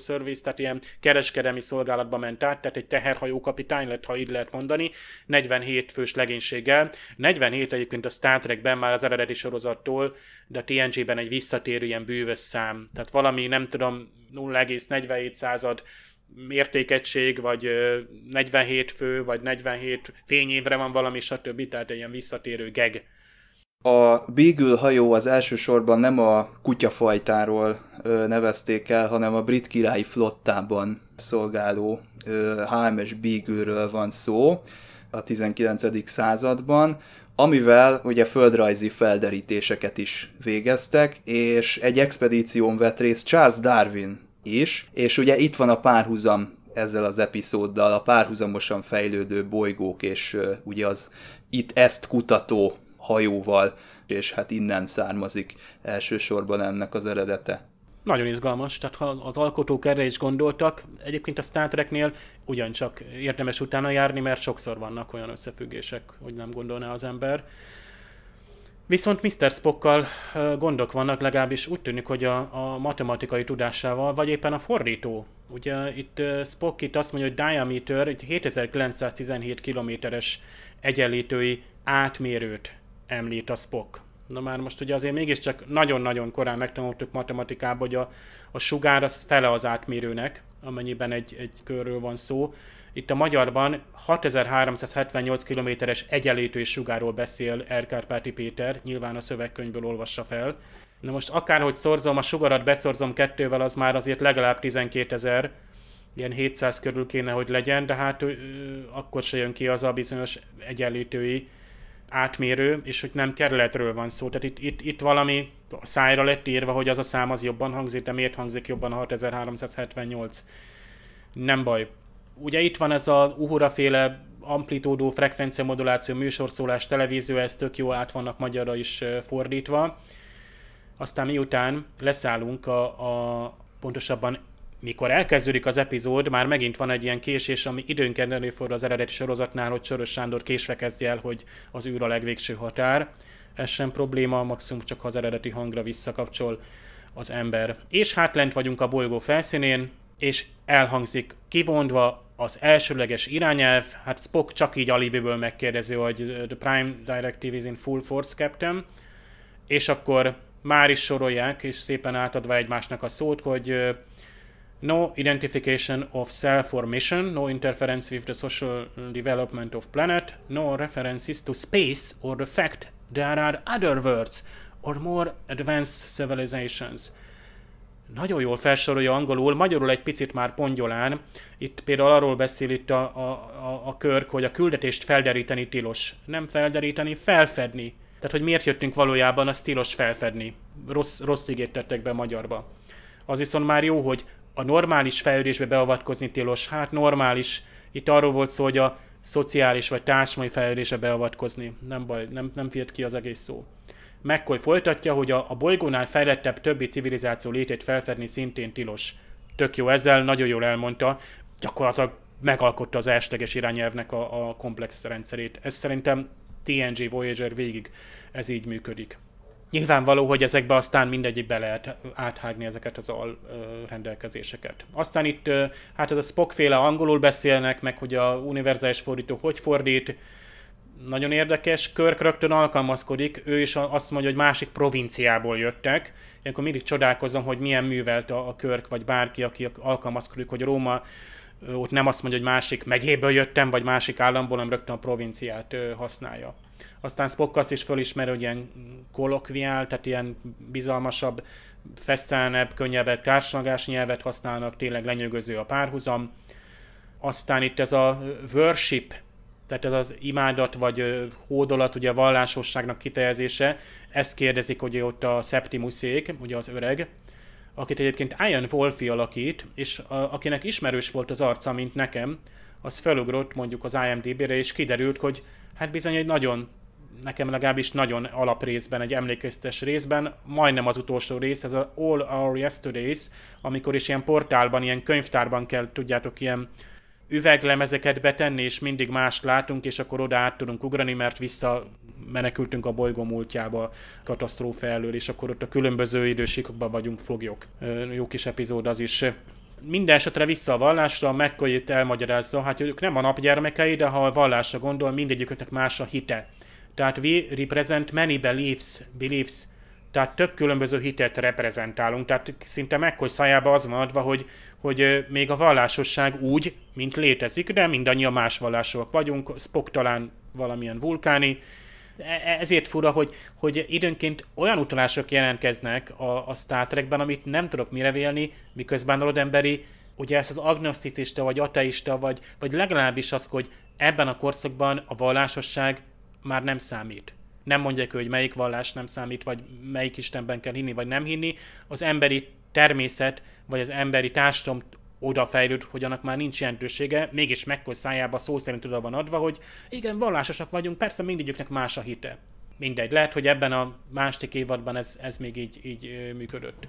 Service, tehát ilyen kereskedelmi szolgálatba ment át, tehát egy teherhajó kapitány lett, ha így lehet mondani, 47 fős legénységgel. 47 egyébként a Star Trekben már az eredeti sorozattól, de a TNG-ben egy visszatérő ilyen bűvös szám. Tehát valami, nem tudom, 0,47 század mértékegység, vagy 47 fő, vagy 47 fényévre van valami, stb. Tehát egy ilyen visszatérő geg. A Beagle hajó az elsősorban nem a kutyafajtáról nevezték el, hanem a brit királyi flottában szolgáló HMS Beagle-ről van szó a 19. században amivel ugye földrajzi felderítéseket is végeztek, és egy expedíción vett részt Charles Darwin is, és ugye itt van a párhuzam ezzel az epizóddal, a párhuzamosan fejlődő bolygók, és uh, ugye az itt ezt kutató hajóval, és hát innen származik elsősorban ennek az eredete nagyon izgalmas, tehát ha az alkotók erre is gondoltak, egyébként a Star Treknél ugyancsak érdemes utána járni, mert sokszor vannak olyan összefüggések, hogy nem gondolná az ember. Viszont Mr. Spockkal gondok vannak, legalábbis úgy tűnik, hogy a, a matematikai tudásával, vagy éppen a fordító. Ugye itt Spock itt azt mondja, hogy diameter, egy 7917 kilométeres egyenlítői átmérőt említ a Spock. Na már most ugye azért mégiscsak nagyon-nagyon korán megtanultuk matematikában, hogy a, a sugár az fele az átmérőnek, amennyiben egy, egy körről van szó. Itt a magyarban 6378 kilométeres egyenlítői sugáról beszél Erkárpáti Péter, nyilván a szövegkönyvből olvassa fel. Na most akárhogy szorzom a sugarat, beszorzom kettővel, az már azért legalább 12 ezer, ilyen 700 körül kéne, hogy legyen, de hát ö, akkor se jön ki az a bizonyos egyenlítői átmérő, és hogy nem kerületről van szó. Tehát itt, itt, itt valami a szájra lett írva, hogy az a szám az jobban hangzik, de miért hangzik jobban 6378? Nem baj. Ugye itt van ez a uhura féle amplitúdó, frekvencia moduláció, műsorszólás, televízió, ez tök jó át vannak magyarra is fordítva. Aztán miután leszállunk a, a pontosabban mikor elkezdődik az epizód, már megint van egy ilyen késés, ami időnként előfordul az eredeti sorozatnál, hogy Sörös Sándor késve kezdi el, hogy az űr a legvégső határ. Ez sem probléma, maximum csak az eredeti hangra visszakapcsol az ember. És hát lent vagyunk a bolygó felszínén, és elhangzik kivondva az elsőleges irányelv, hát Spock csak így alibiből megkérdezi, hogy the prime directive is in full force, captain, és akkor már is sorolják, és szépen átadva egymásnak a szót, hogy no identification of self or mission, no interference with the social development of planet, no references to space or the fact there are other worlds or more advanced civilizations. Nagyon jól felsorolja angolul, magyarul egy picit már pongyolán. Itt például arról beszél itt a, a, a, a körk, hogy a küldetést felderíteni tilos. Nem felderíteni, felfedni. Tehát, hogy miért jöttünk valójában, az tilos felfedni. Rossz, rossz ígét tettek be magyarba. Az viszont már jó, hogy a normális fejlődésbe beavatkozni tilos. Hát normális. Itt arról volt szó, hogy a szociális vagy társadalmi fejlődése beavatkozni. Nem baj, nem, nem fért ki az egész szó. McCoy folytatja, hogy a, a bolygónál fejlettebb többi civilizáció létét felfedni szintén tilos. Tök jó ezzel, nagyon jól elmondta. Gyakorlatilag megalkotta az elsőleges irányelvnek a, a komplex rendszerét. Ez szerintem TNG Voyager végig ez így működik. Nyilvánvaló, hogy ezekbe aztán mindegyik be lehet áthágni ezeket az al rendelkezéseket. Aztán itt, hát ez a Spock-féle angolul beszélnek, meg hogy a univerzális fordító hogy fordít, nagyon érdekes, Körk rögtön alkalmazkodik, ő is azt mondja, hogy másik provinciából jöttek. Én akkor mindig csodálkozom, hogy milyen művelt a, a Körk, vagy bárki, aki alkalmazkodik, hogy Róma ott nem azt mondja, hogy másik megéből jöttem, vagy másik államból, hanem rögtön a provinciát használja. Aztán Spock azt is fölismer, hogy ilyen kolokviál, tehát ilyen bizalmasabb, fesztelnebb, könnyebb társalgás nyelvet használnak, tényleg lenyűgöző a párhuzam. Aztán itt ez a worship, tehát ez az imádat vagy hódolat, ugye a vallásosságnak kifejezése, ezt kérdezik, hogy ott a Septimusék, ugye az öreg, akit egyébként Ian Wolfi alakít, és a, akinek ismerős volt az arca, mint nekem, az felugrott mondjuk az IMDb-re, és kiderült, hogy hát bizony egy nagyon nekem legalábbis nagyon alaprészben, egy emlékeztes részben, majdnem az utolsó rész, ez a All Our Yesterdays, amikor is ilyen portálban, ilyen könyvtárban kell, tudjátok, ilyen üveglemezeket betenni, és mindig más látunk, és akkor oda át tudunk ugrani, mert vissza menekültünk a bolygó múltjába katasztrófa elől, és akkor ott a különböző idősíkokban vagyunk foglyok. Jó kis epizód az is. Minden esetre vissza a vallásra, a McCoy t elmagyarázza, hát ők nem a napgyermekei, de ha a vallásra gondol, mindegyiküknek más a hite tehát we represent many beliefs, beliefs, tehát több különböző hitet reprezentálunk, tehát szinte hogy szájába az van adva, hogy, hogy még a vallásosság úgy, mint létezik, de mindannyian más vallásúak vagyunk, Spock talán valamilyen vulkáni, e, e, ezért fura, hogy, hogy időnként olyan utalások jelentkeznek a, a Star Trekben, amit nem tudok mire vélni, miközben Rodemberi ugye ez az agnoszticista, vagy ateista, vagy, vagy legalábbis az, hogy ebben a korszakban a vallásosság már nem számít. Nem mondják, hogy melyik vallás nem számít, vagy melyik Istenben kell hinni, vagy nem hinni. Az emberi természet, vagy az emberi társadalom oda fejlőd, hogy annak már nincs jelentősége, mégis McCoy szájába szó szerint oda van adva, hogy igen, vallásosak vagyunk, persze mindegyiknek más a hite. Mindegy, lehet, hogy ebben a másik évadban ez, ez még így, így működött.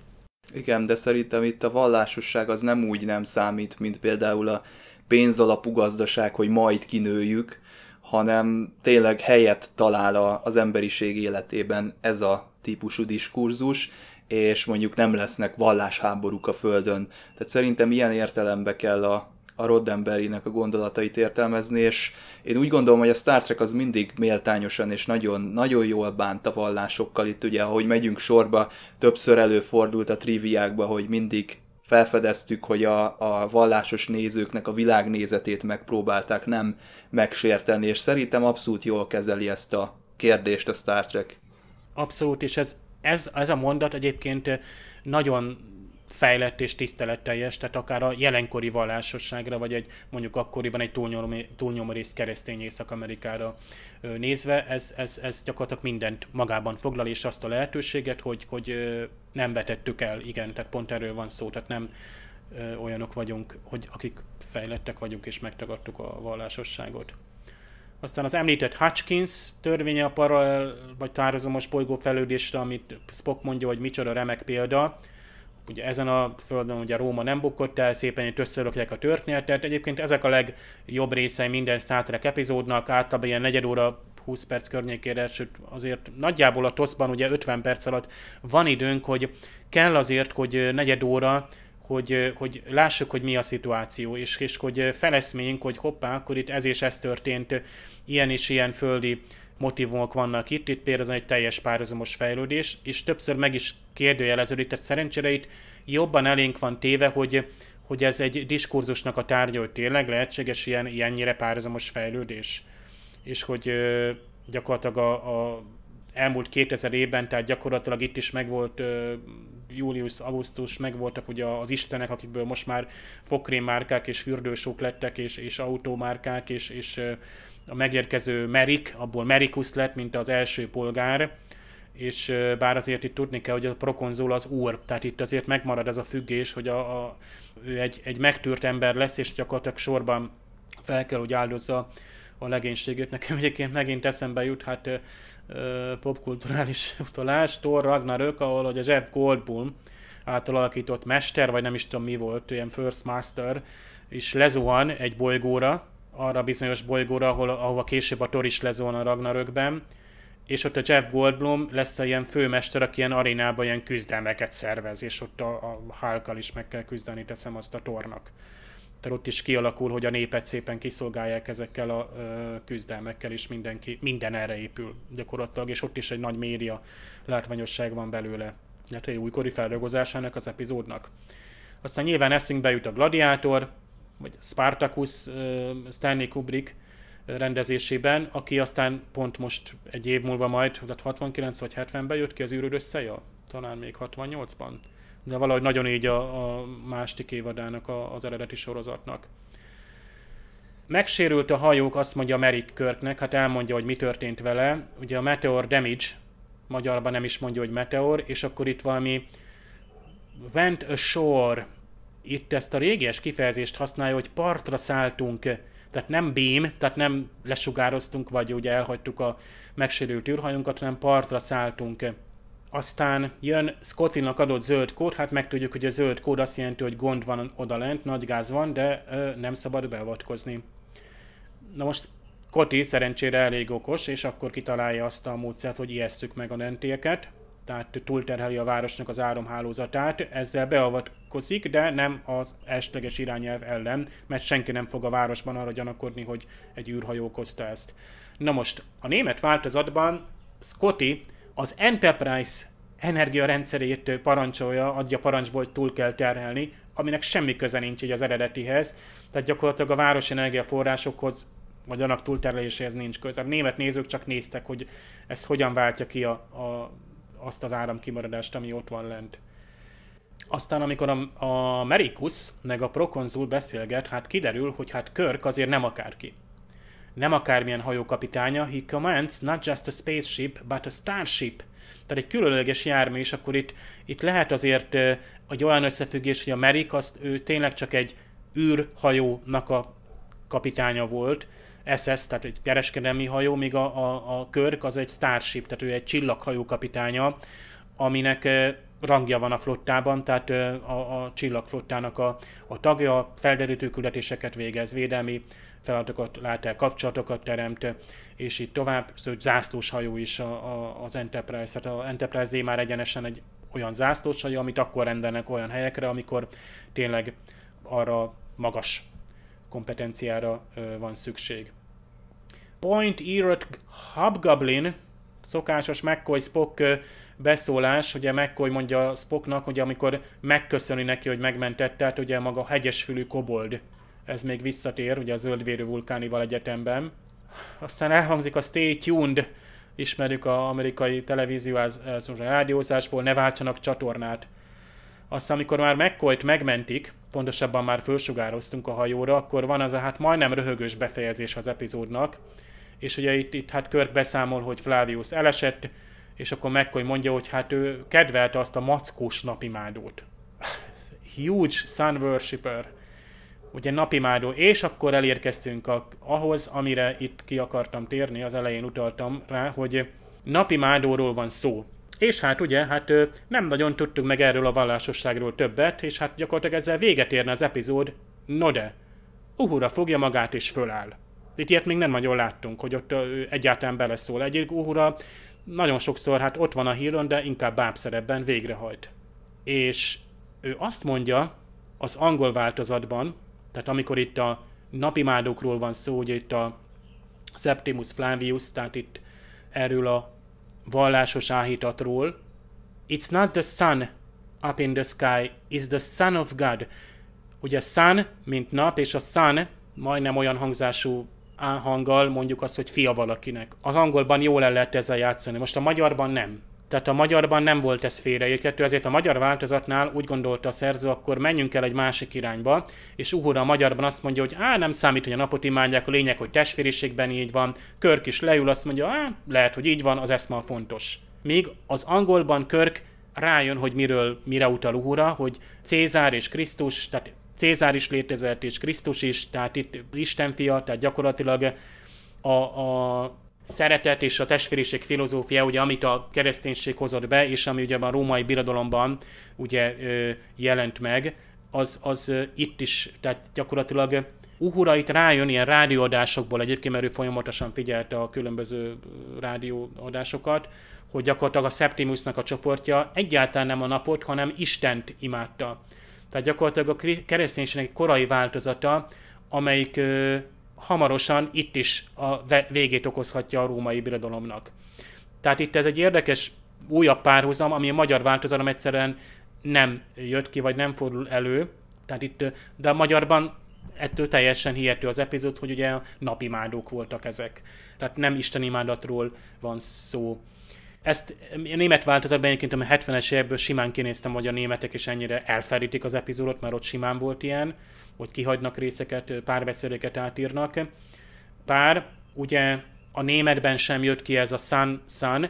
Igen, de szerintem itt a vallásosság az nem úgy nem számít, mint például a pénzalapú gazdaság, hogy majd kinőjük, hanem tényleg helyet talál az emberiség életében ez a típusú diskurzus, és mondjuk nem lesznek vallásháborúk a Földön. Tehát szerintem ilyen értelembe kell a, a Roddenberry-nek a gondolatait értelmezni, és én úgy gondolom, hogy a Star Trek az mindig méltányosan és nagyon, nagyon jól bánt a vallásokkal. Itt ugye, ahogy megyünk sorba, többször előfordult a triviákba, hogy mindig felfedeztük, hogy a, a vallásos nézőknek a világnézetét megpróbálták nem megsérteni, és szerintem abszolút jól kezeli ezt a kérdést a Star Trek. Abszolút, és ez, ez, ez a mondat egyébként nagyon fejlett és tiszteletteljes, tehát akár a jelenkori vallásosságra, vagy egy mondjuk akkoriban egy túlnyomó, túlnyomó keresztény Észak-Amerikára nézve, ez, ez, ez gyakorlatilag mindent magában foglal, és azt a lehetőséget, hogy, hogy nem vetettük el, igen, tehát pont erről van szó, tehát nem olyanok vagyunk, hogy akik fejlettek vagyunk és megtagadtuk a vallásosságot. Aztán az említett Hutchins törvénye a paralel vagy tározomos felődésre, amit Spock mondja, hogy micsoda remek példa, ugye ezen a földön ugye Róma nem bukott el, szépen itt összelökják a történetet. Egyébként ezek a legjobb részei minden Star Trek epizódnak, általában ilyen negyed óra 20 perc környékére, sőt azért nagyjából a toszban ugye 50 perc alatt van időnk, hogy kell azért, hogy negyed óra, hogy, hogy lássuk, hogy mi a szituáció, és, és hogy feleszméljünk, hogy hoppá, akkor itt ez és ez történt, ilyen és ilyen földi uh, motivumok vannak itt, itt például egy teljes párhuzamos fejlődés, és többször meg is kérdőjeleződik, tehát szerencsére itt jobban elénk van téve, hogy, hogy ez egy diskurzusnak a tárgya, hogy tényleg lehetséges ilyen, ilyennyire párhuzamos fejlődés, és hogy ö, gyakorlatilag a, a elmúlt 2000 évben, tehát gyakorlatilag itt is megvolt július, augusztus, megvoltak ugye az istenek, akikből most már fokrémmárkák és fürdősók lettek, és, és autómárkák, és, és a megérkező Merik, abból Merikus lett, mint az első polgár, és bár azért itt tudni kell, hogy a prokonzul az úr, tehát itt azért megmarad ez a függés, hogy a, a, ő egy, egy megtűrt ember lesz, és gyakorlatilag sorban fel kell, hogy áldozza a legénységét. Nekem egyébként megint eszembe jut, hát popkulturális utalás, Thor Ragnarök, ahol hogy a Jeff Goldblum által alakított mester, vagy nem is tudom mi volt, ilyen First Master, és lezuhan egy bolygóra, arra bizonyos bolygóra, ahol, ahova később a Thor is lezón a Ragnarökben, és ott a Jeff Goldblum lesz egy ilyen főmester, aki ilyen arénában ilyen küzdelmeket szervez, és ott a, a hulk is meg kell küzdeni, teszem azt a tornak. Tehát ott is kialakul, hogy a népet szépen kiszolgálják ezekkel a ö, küzdelmekkel, és mindenki, minden erre épül gyakorlatilag, és ott is egy nagy média látványosság van belőle. Hát egy újkori feldolgozásának az epizódnak. Aztán nyilván eszünkbe jut a Gladiátor, vagy Spartacus Stanley Kubrick rendezésében, aki aztán pont most egy év múlva majd, tehát 69 vagy 70-ben jött ki az űrőd összeja, talán még 68-ban, de valahogy nagyon így a, a másik évadának, a, az eredeti sorozatnak. Megsérült a hajók, azt mondja Merrick Körknek, hát elmondja, hogy mi történt vele. Ugye a Meteor Damage, magyarban nem is mondja, hogy Meteor, és akkor itt valami went ashore itt ezt a réges kifejezést használja, hogy partra szálltunk, tehát nem beam, tehát nem lesugároztunk, vagy ugye elhagytuk a megsérült űrhajunkat, hanem partra szálltunk. Aztán jön Scottinak adott zöld kód, hát megtudjuk, hogy a zöld kód azt jelenti, hogy gond van odalent, nagy gáz van, de ö, nem szabad beavatkozni. Na most Scotty szerencsére elég okos, és akkor kitalálja azt a módszert, hogy ijesszük meg a lentieket tehát túlterheli a városnak az áramhálózatát, ezzel beavatkozik, de nem az esetleges irányelv ellen, mert senki nem fog a városban arra gyanakodni, hogy egy űrhajó okozta ezt. Na most, a német változatban Scotty az Enterprise energiarendszerét parancsolja, adja parancsból túl kell terhelni, aminek semmi köze nincs így az eredetihez, tehát gyakorlatilag a város energiaforrásokhoz vagy annak túlterheléséhez nincs köze. A német nézők csak néztek, hogy ezt hogyan váltja ki a, a azt az áramkimaradást, ami ott van lent. Aztán, amikor a, a Merikus meg a prokonzul beszélget, hát kiderül, hogy hát Körk azért nem akárki. Nem akármilyen hajókapitánya, he commands not just a spaceship, but a starship. Tehát egy különleges jármű, és akkor itt, itt lehet azért egy olyan összefüggés, hogy a Merik, azt ő tényleg csak egy űrhajónak a kapitánya volt, SS, tehát egy kereskedelmi hajó, míg a, a, a Körk az egy Starship, tehát ő egy csillaghajó kapitánya, aminek rangja van a flottában, tehát a, a csillagflottának a, a tagja, felderítő küldetéseket végez, védelmi feladatokat lát el, kapcsolatokat teremt, és itt tovább. Szóval zászlós hajó is a, a, az Enterprise, tehát a Enterprise már egyenesen egy olyan zászlós hajó, amit akkor rendelnek olyan helyekre, amikor tényleg arra magas kompetenciára van szükség. Point Erot Hubgoblin, szokásos McCoy Spock beszólás, ugye McCoy mondja Spocknak, hogy amikor megköszöni neki, hogy megmentett, tehát ugye maga hegyesfülű kobold, ez még visszatér, ugye a zöldvérű vulkánival egyetemben. Aztán elhangzik a Stay Tuned, ismerjük az amerikai televízió, az, az rádiózásból, ne váltsanak csatornát. Aztán amikor már McCoy-t megmentik, pontosabban már fölsugároztunk a hajóra, akkor van az a hát majdnem röhögős befejezés az epizódnak, és ugye itt, itt hát Körk beszámol, hogy Flavius elesett, és akkor McCoy mondja, hogy hát ő kedvelte azt a mackós napimádót. Huge sun worshipper, ugye napimádó, és akkor elérkeztünk a, ahhoz, amire itt ki akartam térni, az elején utaltam rá, hogy napimádóról van szó. És hát ugye, hát nem nagyon tudtuk meg erről a vallásosságról többet, és hát gyakorlatilag ezzel véget érne az epizód, no de, Uhura fogja magát és föláll. Itt ilyet még nem nagyon láttunk, hogy ott egyáltalán beleszól. egyik Uhura nagyon sokszor hát ott van a híron, de inkább bábszerepben végrehajt. És ő azt mondja az angol változatban, tehát amikor itt a napimádókról van szó, hogy itt a Septimus Flavius, tehát itt erről a vallásos áhítatról. It's not the sun up in the sky, it's the son of God. Ugye sun, mint nap, és a sun majdnem olyan hangzású hanggal mondjuk azt, hogy fia valakinek. Az angolban jól el lehet ezzel játszani, most a magyarban nem. Tehát a magyarban nem volt ez félreérthető, ezért a magyar változatnál úgy gondolta a szerző, akkor menjünk el egy másik irányba, és uhura a magyarban azt mondja, hogy á, nem számít, hogy a napot imádják, a lényeg, hogy testvériségben így van, Körk is leül, azt mondja, á, lehet, hogy így van, az eszma fontos. Míg az angolban Körk rájön, hogy miről, mire utal uhura, hogy Cézár és Krisztus, tehát Cézár is létezett, és Krisztus is, tehát itt Isten fia, tehát gyakorlatilag a, a szeretet és a testvériség filozófia, ugye, amit a kereszténység hozott be, és ami ugye a római birodalomban ugye jelent meg, az, az itt is, tehát gyakorlatilag Uhura itt rájön ilyen rádióadásokból, egyébként mert ő folyamatosan figyelte a különböző rádióadásokat, hogy gyakorlatilag a Septimusnak a csoportja egyáltalán nem a napot, hanem Istent imádta. Tehát gyakorlatilag a kereszténységnek korai változata, amelyik hamarosan itt is a végét okozhatja a római birodalomnak. Tehát itt ez egy érdekes újabb párhuzam, ami a magyar változalom egyszerűen nem jött ki, vagy nem fordul elő. Tehát itt, de a magyarban ettől teljesen hihető az epizód, hogy ugye napimádók voltak ezek. Tehát nem istenimádatról van szó. Ezt a német változatban egyébként a 70-es évből simán kinéztem, hogy a németek is ennyire elferítik az epizódot, mert ott simán volt ilyen hogy kihagynak részeket, párbeszédeket átírnak. Pár, ugye a németben sem jött ki ez a san, san,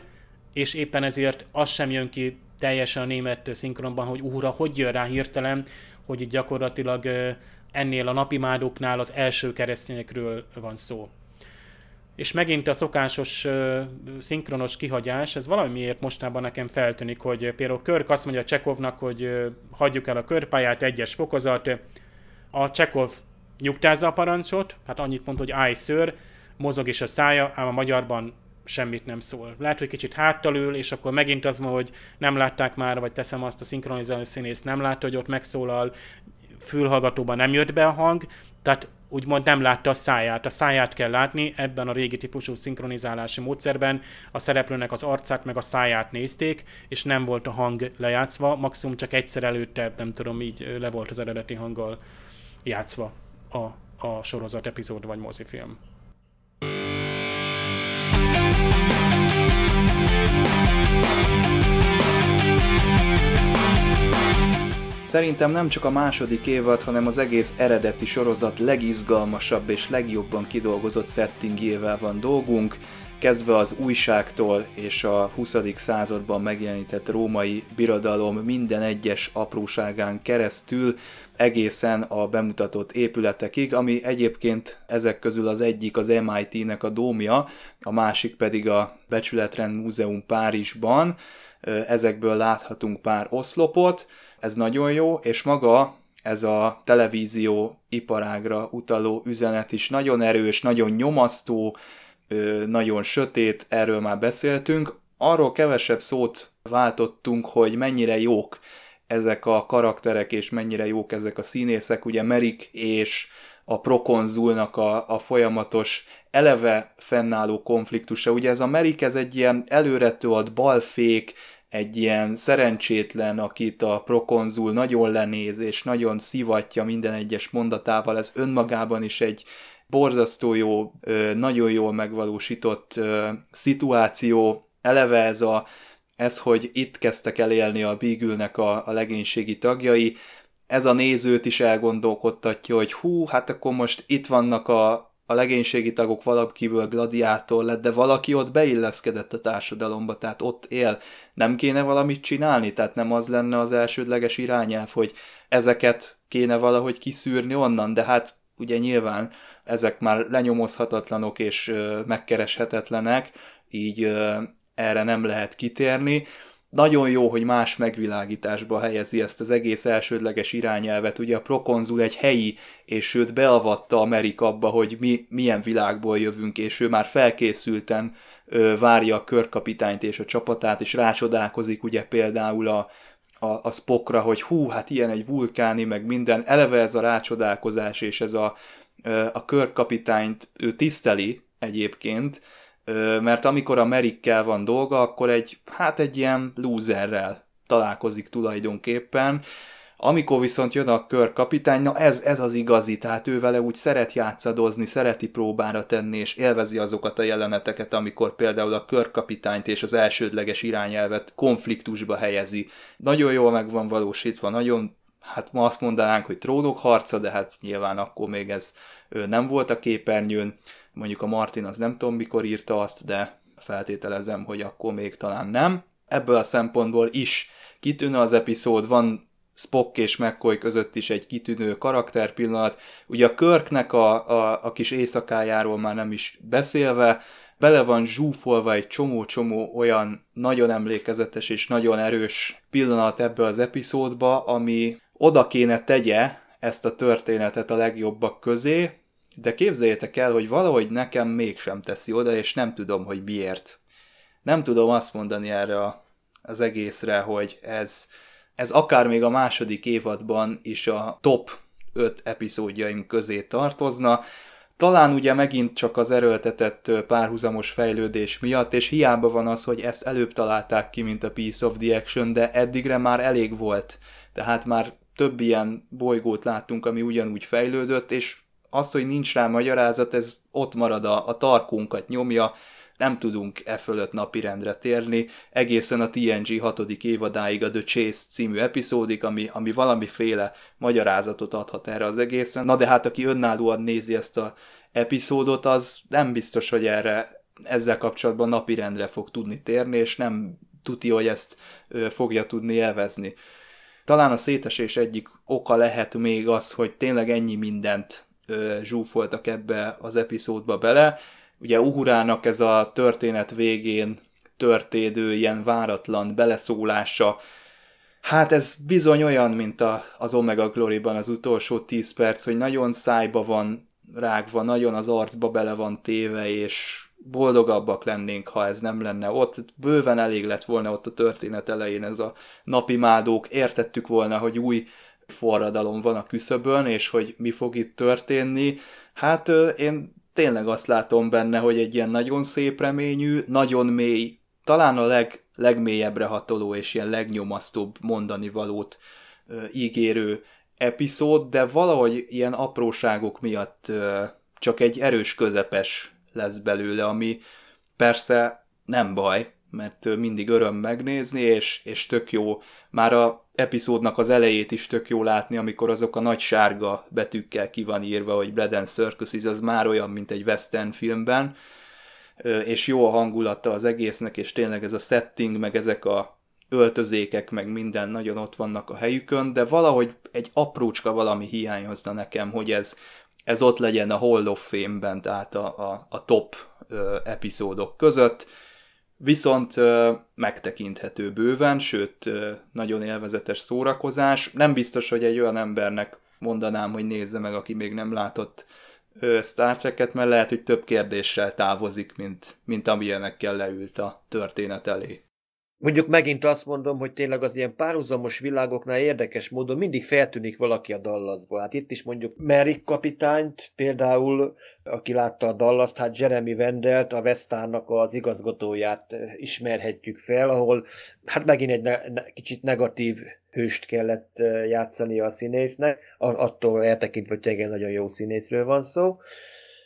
és éppen ezért az sem jön ki teljesen a német szinkronban, hogy úra, hogy jön rá hirtelen, hogy itt gyakorlatilag ennél a napimádóknál az első keresztényekről van szó. És megint a szokásos uh, szinkronos kihagyás, ez valamiért mostában nekem feltűnik, hogy például Körk azt mondja Csekovnak, hogy uh, hagyjuk el a körpályát, egyes fokozat, a Csekov nyugtázza a parancsot, hát annyit mond, hogy állj ször, mozog is a szája, ám a magyarban semmit nem szól. Lehet, hogy kicsit háttal ül, és akkor megint az van, hogy nem látták már, vagy teszem azt a szinkronizáló színész, nem látta, hogy ott megszólal, fülhallgatóban nem jött be a hang, tehát úgymond nem látta a száját. A száját kell látni, ebben a régi típusú szinkronizálási módszerben a szereplőnek az arcát meg a száját nézték, és nem volt a hang lejátszva, maximum csak egyszer előtte, nem tudom, így le volt az eredeti hanggal játszva a, a sorozat, epizód vagy mozifilm. Szerintem nem csak a második évad, hanem az egész eredeti sorozat legizgalmasabb és legjobban kidolgozott settingjével van dolgunk, kezdve az újságtól és a 20. században megjelenített római birodalom minden egyes apróságán keresztül egészen a bemutatott épületekig, ami egyébként ezek közül az egyik az MIT-nek a dómja, a másik pedig a Becsületrend Múzeum Párizsban. Ezekből láthatunk pár oszlopot, ez nagyon jó, és maga ez a televízió iparágra utaló üzenet is nagyon erős, nagyon nyomasztó, nagyon sötét, erről már beszéltünk. Arról kevesebb szót váltottunk, hogy mennyire jók ezek a karakterek, és mennyire jók ezek a színészek, ugye Merik és a prokonzulnak a, a folyamatos eleve fennálló konfliktusa. Ugye ez a Merik, ez egy ilyen előretőlt balfék, egy ilyen szerencsétlen, akit a prokonzul nagyon lenéz, és nagyon szivatja minden egyes mondatával, ez önmagában is egy borzasztó jó, nagyon jól megvalósított szituáció. Eleve ez a ez, hogy itt kezdtek elélni a beagle a, a legénységi tagjai, ez a nézőt is elgondolkodtatja, hogy hú, hát akkor most itt vannak a, a legénységi tagok valakiből gladiátor lett, de valaki ott beilleszkedett a társadalomba, tehát ott él. Nem kéne valamit csinálni? Tehát nem az lenne az elsődleges irányelv, hogy ezeket kéne valahogy kiszűrni onnan, de hát ugye nyilván ezek már lenyomozhatatlanok és megkereshetetlenek, így erre nem lehet kitérni. Nagyon jó, hogy más megvilágításba helyezi ezt az egész elsődleges irányelvet. Ugye a prokonzul egy helyi, és sőt beavatta Amerikába, abba, hogy mi milyen világból jövünk, és ő már felkészülten ö, várja a körkapitányt és a csapatát, és rácsodálkozik ugye például a, a, a Spokra, hogy hú, hát ilyen egy vulkáni, meg minden. Eleve ez a rácsodálkozás, és ez a, a körkapitányt ő tiszteli egyébként, mert amikor a Merikkel van dolga, akkor egy, hát egy ilyen lúzerrel találkozik tulajdonképpen. Amikor viszont jön a körkapitány, na ez, ez az igazi, tehát ő vele úgy szeret játszadozni, szereti próbára tenni, és élvezi azokat a jeleneteket, amikor például a körkapitányt és az elsődleges irányelvet konfliktusba helyezi. Nagyon jól meg van valósítva, nagyon hát ma azt mondanánk, hogy trónok harca, de hát nyilván akkor még ez nem volt a képernyőn. Mondjuk a Martin az nem tudom mikor írta azt, de feltételezem, hogy akkor még talán nem. Ebből a szempontból is kitűnő az epizód, van Spock és McCoy között is egy kitűnő karakterpillanat. Ugye a Körknek a, a, a kis éjszakájáról már nem is beszélve, bele van zsúfolva egy csomó-csomó olyan nagyon emlékezetes és nagyon erős pillanat ebből az epizódba, ami oda kéne tegye ezt a történetet a legjobbak közé, de képzeljétek el, hogy valahogy nekem mégsem teszi oda, és nem tudom, hogy miért. Nem tudom azt mondani erre az egészre, hogy ez, ez akár még a második évadban is a top 5 epizódjaim közé tartozna, talán ugye megint csak az erőltetett párhuzamos fejlődés miatt, és hiába van az, hogy ezt előbb találták ki, mint a Piece of the Action, de eddigre már elég volt. Tehát már több ilyen bolygót láttunk, ami ugyanúgy fejlődött, és az, hogy nincs rá magyarázat, ez ott marad a, a tarkunkat nyomja, nem tudunk e fölött napirendre térni, egészen a TNG hatodik évadáig a The Chase című epizódik, ami, ami valamiféle magyarázatot adhat erre az egészen. Na de hát aki önállóan nézi ezt a epizódot, az nem biztos, hogy erre ezzel kapcsolatban napirendre fog tudni térni, és nem tuti, hogy ezt fogja tudni elvezni. Talán a szétesés egyik oka lehet még az, hogy tényleg ennyi mindent ö, zsúfoltak ebbe az epizódba bele. Ugye Uhurának ez a történet végén történő ilyen váratlan beleszólása, Hát ez bizony olyan, mint a, az Omega Glory-ban az utolsó 10 perc, hogy nagyon szájba van rágva, nagyon az arcba bele van téve, és boldogabbak lennénk, ha ez nem lenne ott. Bőven elég lett volna ott a történet elején ez a napimádók, értettük volna, hogy új forradalom van a küszöbön, és hogy mi fog itt történni. Hát én tényleg azt látom benne, hogy egy ilyen nagyon szép reményű, nagyon mély, talán a leg, legmélyebbre hatoló és ilyen legnyomasztóbb mondani valót ö, ígérő epizód, de valahogy ilyen apróságok miatt ö, csak egy erős közepes lesz belőle, ami persze nem baj, mert mindig öröm megnézni, és, és tök jó, már a epizódnak az elejét is tök jó látni, amikor azok a nagy sárga betűkkel ki van írva, hogy Blood and Circus, ez már olyan, mint egy western filmben, és jó a hangulata az egésznek, és tényleg ez a setting, meg ezek a öltözékek, meg minden nagyon ott vannak a helyükön, de valahogy egy aprócska valami hiányozna nekem, hogy ez, ez ott legyen a Hall of Fame-ben, tehát a, a, a top ö, epizódok között viszont megtekinthető bőven, sőt, nagyon élvezetes szórakozás. Nem biztos, hogy egy olyan embernek mondanám, hogy nézze meg, aki még nem látott Star Trek-et, mert lehet, hogy több kérdéssel távozik, mint, mint amilyenekkel leült a történet elé mondjuk megint azt mondom, hogy tényleg az ilyen párhuzamos világoknál érdekes módon mindig feltűnik valaki a Dallasból. Hát itt is mondjuk Merrick kapitányt, például, aki látta a Dallast, hát Jeremy Vendelt, a Vesztárnak az igazgatóját ismerhetjük fel, ahol hát megint egy ne- ne- kicsit negatív hőst kellett eh, játszani a színésznek, attól eltekintve, hogy tényleg nagyon jó színészről van szó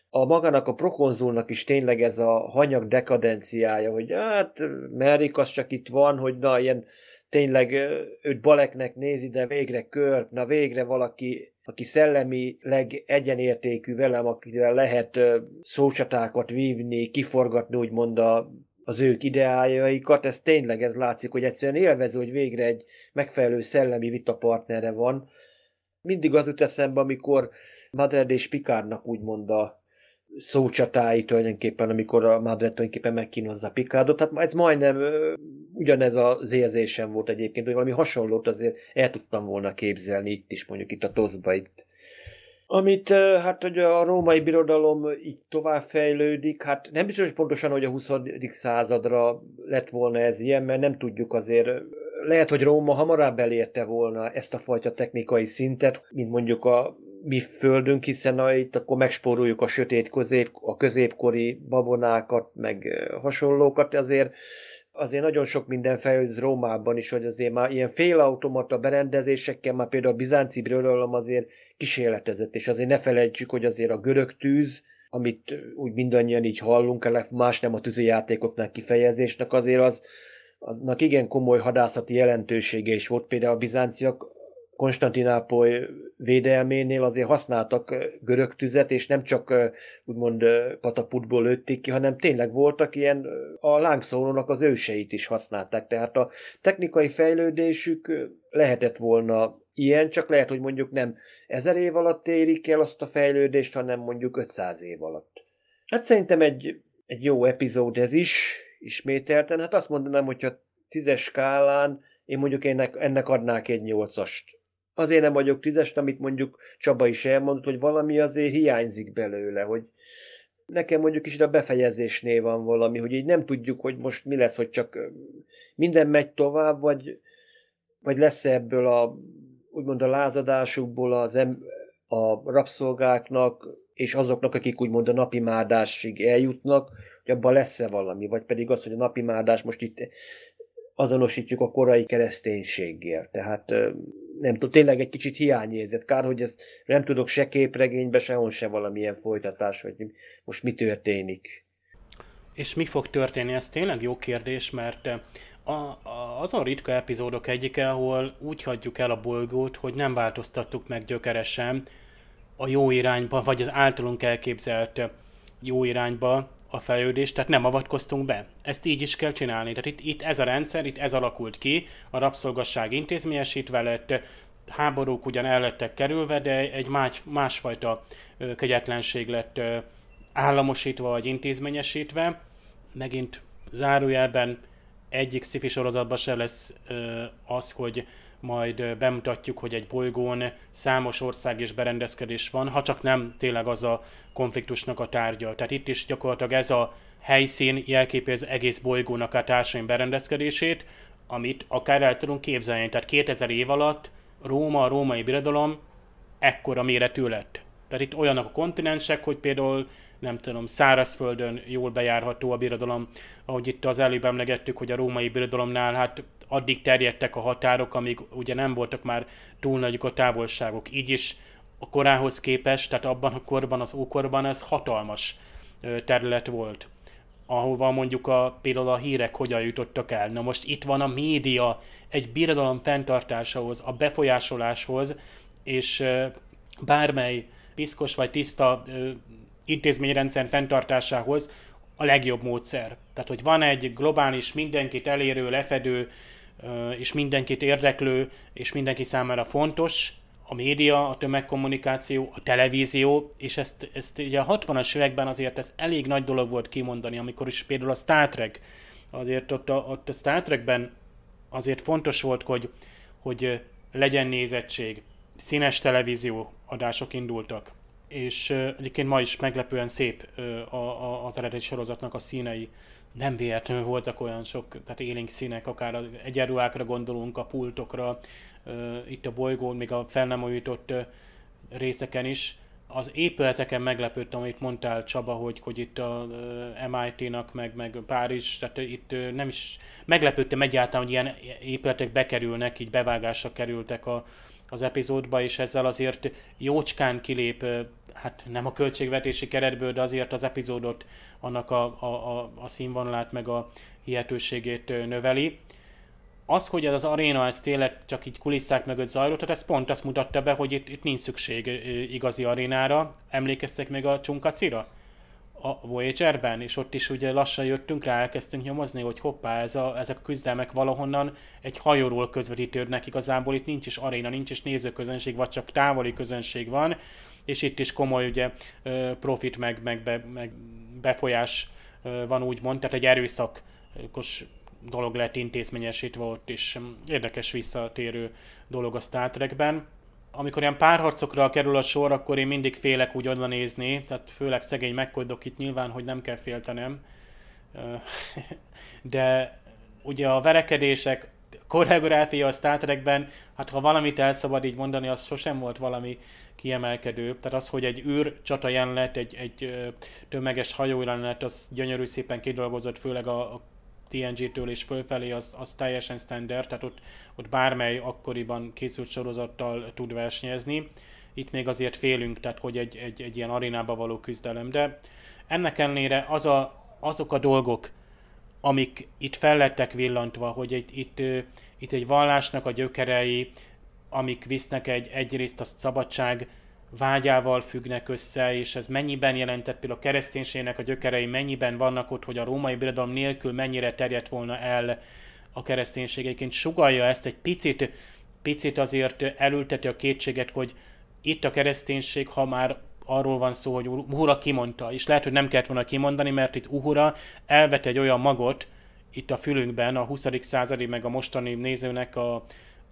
a magának a prokonzulnak is tényleg ez a hanyag dekadenciája, hogy hát Merik az csak itt van, hogy na ilyen tényleg őt baleknek nézi, de végre kör, na végre valaki, aki szellemi egyenértékű velem, akivel lehet szócsatákat vívni, kiforgatni úgymond a az ők ideájaikat, ez tényleg ez látszik, hogy egyszerűen élvező, hogy végre egy megfelelő szellemi vitapartnere van. Mindig az jut eszembe, amikor Madred és Pikárnak úgymond a szócsatái tulajdonképpen, amikor a Madred tulajdonképpen megkínozza Picardot. Tehát ez majdnem ugyanez az érzésem volt egyébként, hogy valami hasonlót azért el tudtam volna képzelni itt is, mondjuk itt a Tozba itt amit hát, hogy a római birodalom így továbbfejlődik, hát nem biztos hogy pontosan, hogy a 20. századra lett volna ez ilyen, mert nem tudjuk azért, lehet, hogy Róma hamarabb elérte volna ezt a fajta technikai szintet, mint mondjuk a mi földünk, hiszen itt akkor megspóroljuk a sötét közép, a középkori babonákat, meg hasonlókat, azért azért nagyon sok minden fejlődött Rómában is, hogy azért már ilyen félautomata berendezésekkel, már például a bizánci birodalom azért kísérletezett, és azért ne felejtsük, hogy azért a görög tűz, amit úgy mindannyian így hallunk, más nem a tűzijátékoknál kifejezésnek, azért az, aznak igen komoly hadászati jelentősége is volt. Például a bizánciak Konstantinápoly védelménél azért használtak görög tüzet, és nem csak úgymond katapultból lőtték ki, hanem tényleg voltak ilyen, a lángszórónak az őseit is használták. Tehát a technikai fejlődésük lehetett volna ilyen, csak lehet, hogy mondjuk nem ezer év alatt érik el azt a fejlődést, hanem mondjuk 500 év alatt. Hát szerintem egy, egy jó epizód ez is, ismételten. Hát azt mondanám, hogyha tízes skálán én mondjuk ennek, ennek adnák egy nyolcast azért nem vagyok tízes, amit mondjuk Csaba is elmondott, hogy valami azért hiányzik belőle, hogy nekem mondjuk is a befejezésnél van valami, hogy így nem tudjuk, hogy most mi lesz, hogy csak minden megy tovább, vagy, vagy lesz -e ebből a úgymond a lázadásukból az em, a rabszolgáknak és azoknak, akik úgymond a napimádásig eljutnak, hogy abban lesz-e valami, vagy pedig az, hogy a mádás most itt azonosítjuk a korai kereszténységgel. Tehát nem tudom, tényleg egy kicsit hiányérzet. Kár, hogy ezt nem tudok se képregénybe, sehol se valamilyen folytatás, hogy most mi történik. És mi fog történni? Ez tényleg jó kérdés, mert eh, a, a, azon ritka epizódok egyike, ahol úgy hagyjuk el a bolygót, hogy nem változtattuk meg gyökeresen a jó irányba, vagy az általunk elképzelt eh, jó irányba a fejlődést, tehát nem avatkoztunk be. Ezt így is kell csinálni. Tehát itt, itt ez a rendszer, itt ez alakult ki, a rabszolgasság intézményesítve lett, háborúk ugyan el lettek kerülve, de egy más, másfajta kegyetlenség lett államosítva vagy intézményesítve. Megint zárójelben egyik szifi sorozatban se lesz az, hogy majd bemutatjuk, hogy egy bolygón számos ország és berendezkedés van, ha csak nem tényleg az a konfliktusnak a tárgya. Tehát itt is gyakorlatilag ez a helyszín jelképez egész bolygónak a társadalmi berendezkedését, amit akár el tudunk képzelni. Tehát 2000 év alatt Róma, a római birodalom ekkora méretű lett. Tehát itt olyanok a kontinensek, hogy például nem tudom, szárazföldön jól bejárható a birodalom, ahogy itt az előbb emlegettük, hogy a római birodalomnál hát addig terjedtek a határok, amíg ugye nem voltak már túl nagyok a távolságok. Így is a korához képest, tehát abban a korban, az ókorban ez hatalmas terület volt, ahova mondjuk a, például a hírek hogyan jutottak el. Na most itt van a média egy birodalom fenntartásához, a befolyásoláshoz, és bármely piszkos vagy tiszta intézményrendszer fenntartásához a legjobb módszer. Tehát, hogy van egy globális, mindenkit elérő, lefedő és mindenkit érdeklő, és mindenki számára fontos, a média, a tömegkommunikáció, a televízió, és ezt, ezt ugye a 60-as években azért ez elég nagy dolog volt kimondani, amikor is például a Star Trek, azért ott a, ott a Star Trekben azért fontos volt, hogy, hogy legyen nézettség, színes televízió adások indultak, és egyébként ma is meglepően szép az eredeti sorozatnak a színei, nem véletlenül voltak olyan sok, tehát élénk színek, akár a egyenruhákra gondolunk, a pultokra, itt a bolygón, még a fel nem újított részeken is. Az épületeken meglepődtem, amit mondtál Csaba, hogy, hogy itt a MIT-nak, meg, meg Párizs, tehát itt nem is meglepődtem egyáltalán, hogy ilyen épületek bekerülnek, így bevágásra kerültek a, az epizódba, és ezzel azért jócskán kilép hát nem a költségvetési keretből, de azért az epizódot, annak a, a, a, a színvonalát, meg a hihetőségét növeli. Az, hogy ez az aréna, ez tényleg csak így kulisszák mögött zajlott, hát ez pont azt mutatta be, hogy itt, itt nincs szükség igazi arénára. Emlékeztek még a Csunkacira? a Voyager-ben, és ott is ugye lassan jöttünk rá, elkezdtünk nyomozni, hogy hoppá, ez a, ezek a küzdelmek valahonnan egy hajóról közvetítődnek, igazából itt nincs is aréna, nincs is nézőközönség, vagy csak távoli közönség van, és itt is komoly ugye profit meg, meg, be, meg befolyás van úgymond, tehát egy erőszakos dolog lett intézményesítve ott, is érdekes visszatérő dolog a Star Trek-ben. Amikor ilyen párharcokra kerül a sor, akkor én mindig félek úgy oda nézni, tehát főleg szegény megkoldok itt nyilván, hogy nem kell féltenem. De ugye a verekedések koreográfia a Star Trekben, hát ha valamit el szabad így mondani, az sosem volt valami kiemelkedő. Tehát az, hogy egy űr csata jelenet, egy, egy tömeges hajó jelenet, az gyönyörű szépen kidolgozott, főleg a, a TNG-től és fölfelé, az, az teljesen standard, tehát ott, ott bármely akkoriban készült sorozattal tud versenyezni. Itt még azért félünk, tehát hogy egy, egy, egy ilyen arénába való küzdelem, de ennek ellenére az a, azok a dolgok, amik itt fellettek villantva, hogy itt, itt, itt egy vallásnak a gyökerei, amik visznek egy egyrészt a szabadság vágyával függnek össze, és ez mennyiben jelentett például a kereszténységnek a gyökerei, mennyiben vannak ott, hogy a római birodalom nélkül mennyire terjedt volna el a kereszténység. Egyébként sugalja ezt egy picit, picit azért elülteti a kétséget, hogy itt a kereszténység, ha már arról van szó, hogy Uhura kimondta, és lehet, hogy nem kellett volna kimondani, mert itt Uhura elvet egy olyan magot itt a fülünkben, a 20. századi meg a mostani nézőnek a,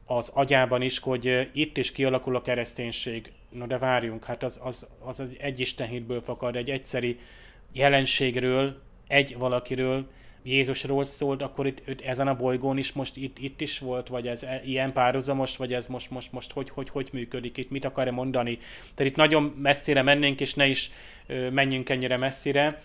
az agyában is, hogy eh, itt is kialakul a kereszténység. Na de várjunk, hát az, az, az egy istenhitből fakad, egy egyszeri jelenségről, egy valakiről, Jézusról szólt, akkor itt, itt ezen a bolygón is most itt, itt is volt, vagy ez e, ilyen párhuzamos, vagy ez most, most, most hogy, hogy, hogy működik itt, mit akar -e mondani. Tehát itt nagyon messzire mennénk, és ne is ö, menjünk ennyire messzire.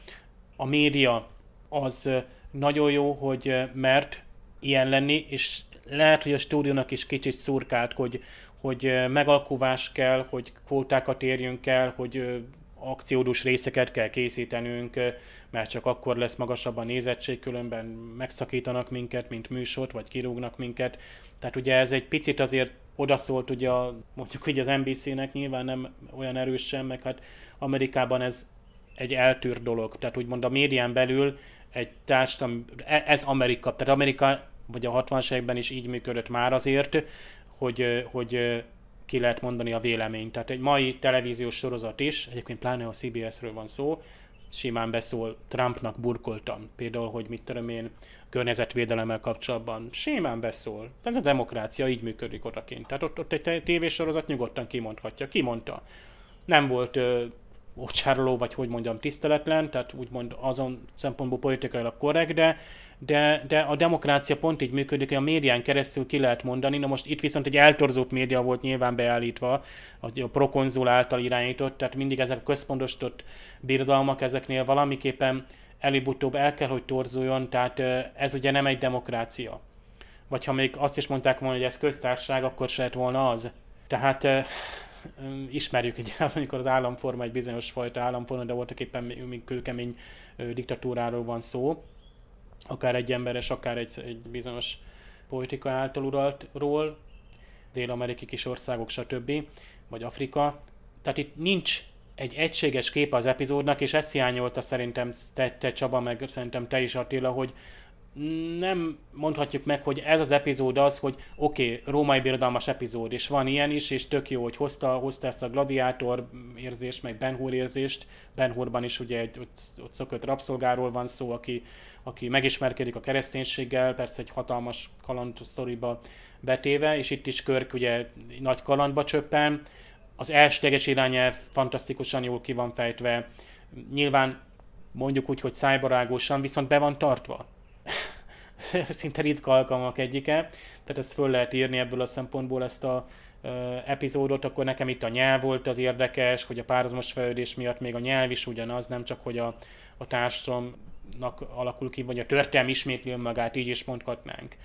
A média az nagyon jó, hogy mert ilyen lenni, és lehet, hogy a stúdiónak is kicsit szurkált, hogy, hogy megalkuvás kell, hogy kvótákat érjünk el, hogy akciódús részeket kell készítenünk, mert csak akkor lesz magasabb a nézettség, különben megszakítanak minket, mint műsort, vagy kirúgnak minket. Tehát ugye ez egy picit azért odaszólt ugye a, mondjuk így az NBC-nek nyilván nem olyan erősen, meg hát Amerikában ez egy eltűr dolog. Tehát úgymond a médián belül egy társadalom, e, ez Amerika, tehát Amerika vagy a 60 években is így működött már azért, hogy, hogy ki lehet mondani a véleményt. Tehát egy mai televíziós sorozat is, egyébként pláne a CBS-ről van szó, simán beszól, Trumpnak burkoltam, például, hogy mit tudom én, környezetvédelemmel kapcsolatban, simán beszól. Ez a demokrácia így működik odakint. Tehát ott, ott egy tévésorozat nyugodtan kimondhatja. Kimondta. Nem volt ö, ócsárló, vagy hogy mondjam, tiszteletlen, tehát úgymond azon szempontból politikailag korrekt, de, de, de a demokrácia pont így működik, hogy a médián keresztül ki lehet mondani, na most itt viszont egy eltorzult média volt nyilván beállítva, a prokonzul által irányított, tehát mindig ezek a központosított birodalmak ezeknél valamiképpen előbb-utóbb el kell, hogy torzuljon, tehát ez ugye nem egy demokrácia. Vagy ha még azt is mondták volna, hogy ez köztársaság, akkor se lett volna az. Tehát ismerjük egy amikor az államforma egy bizonyos fajta államforma, de voltak éppen kőkemény diktatúráról van szó, akár egy emberes, akár egy, egy bizonyos politika által uraltról, dél-amerikai kis országok, stb., vagy Afrika. Tehát itt nincs egy egységes kép az epizódnak, és ezt hiányolta szerintem te, te Csaba, meg szerintem te is Attila, hogy nem mondhatjuk meg, hogy ez az epizód az, hogy oké, okay, római birodalmas epizód, és van ilyen is, és tök jó, hogy hozta, hozta ezt a gladiátor érzést, meg Ben Hur érzést. Ben Hurban is ugye egy ott, ott szökött rabszolgáról van szó, aki, aki megismerkedik a kereszténységgel, persze egy hatalmas kaland sztoriba betéve, és itt is Körk ugye nagy kalandba csöppen. Az elsteges irányelv fantasztikusan jól ki van fejtve. Nyilván mondjuk úgy, hogy szájbarágosan, viszont be van tartva szinte ritka alkalmak egyike, tehát ezt föl lehet írni ebből a szempontból ezt a epizódot, akkor nekem itt a nyelv volt az érdekes, hogy a párhuzamos fejlődés miatt még a nyelv is ugyanaz, nem csak hogy a, a társadalomnak alakul ki, vagy a történelmi ismétli önmagát, így is mondhatnánk.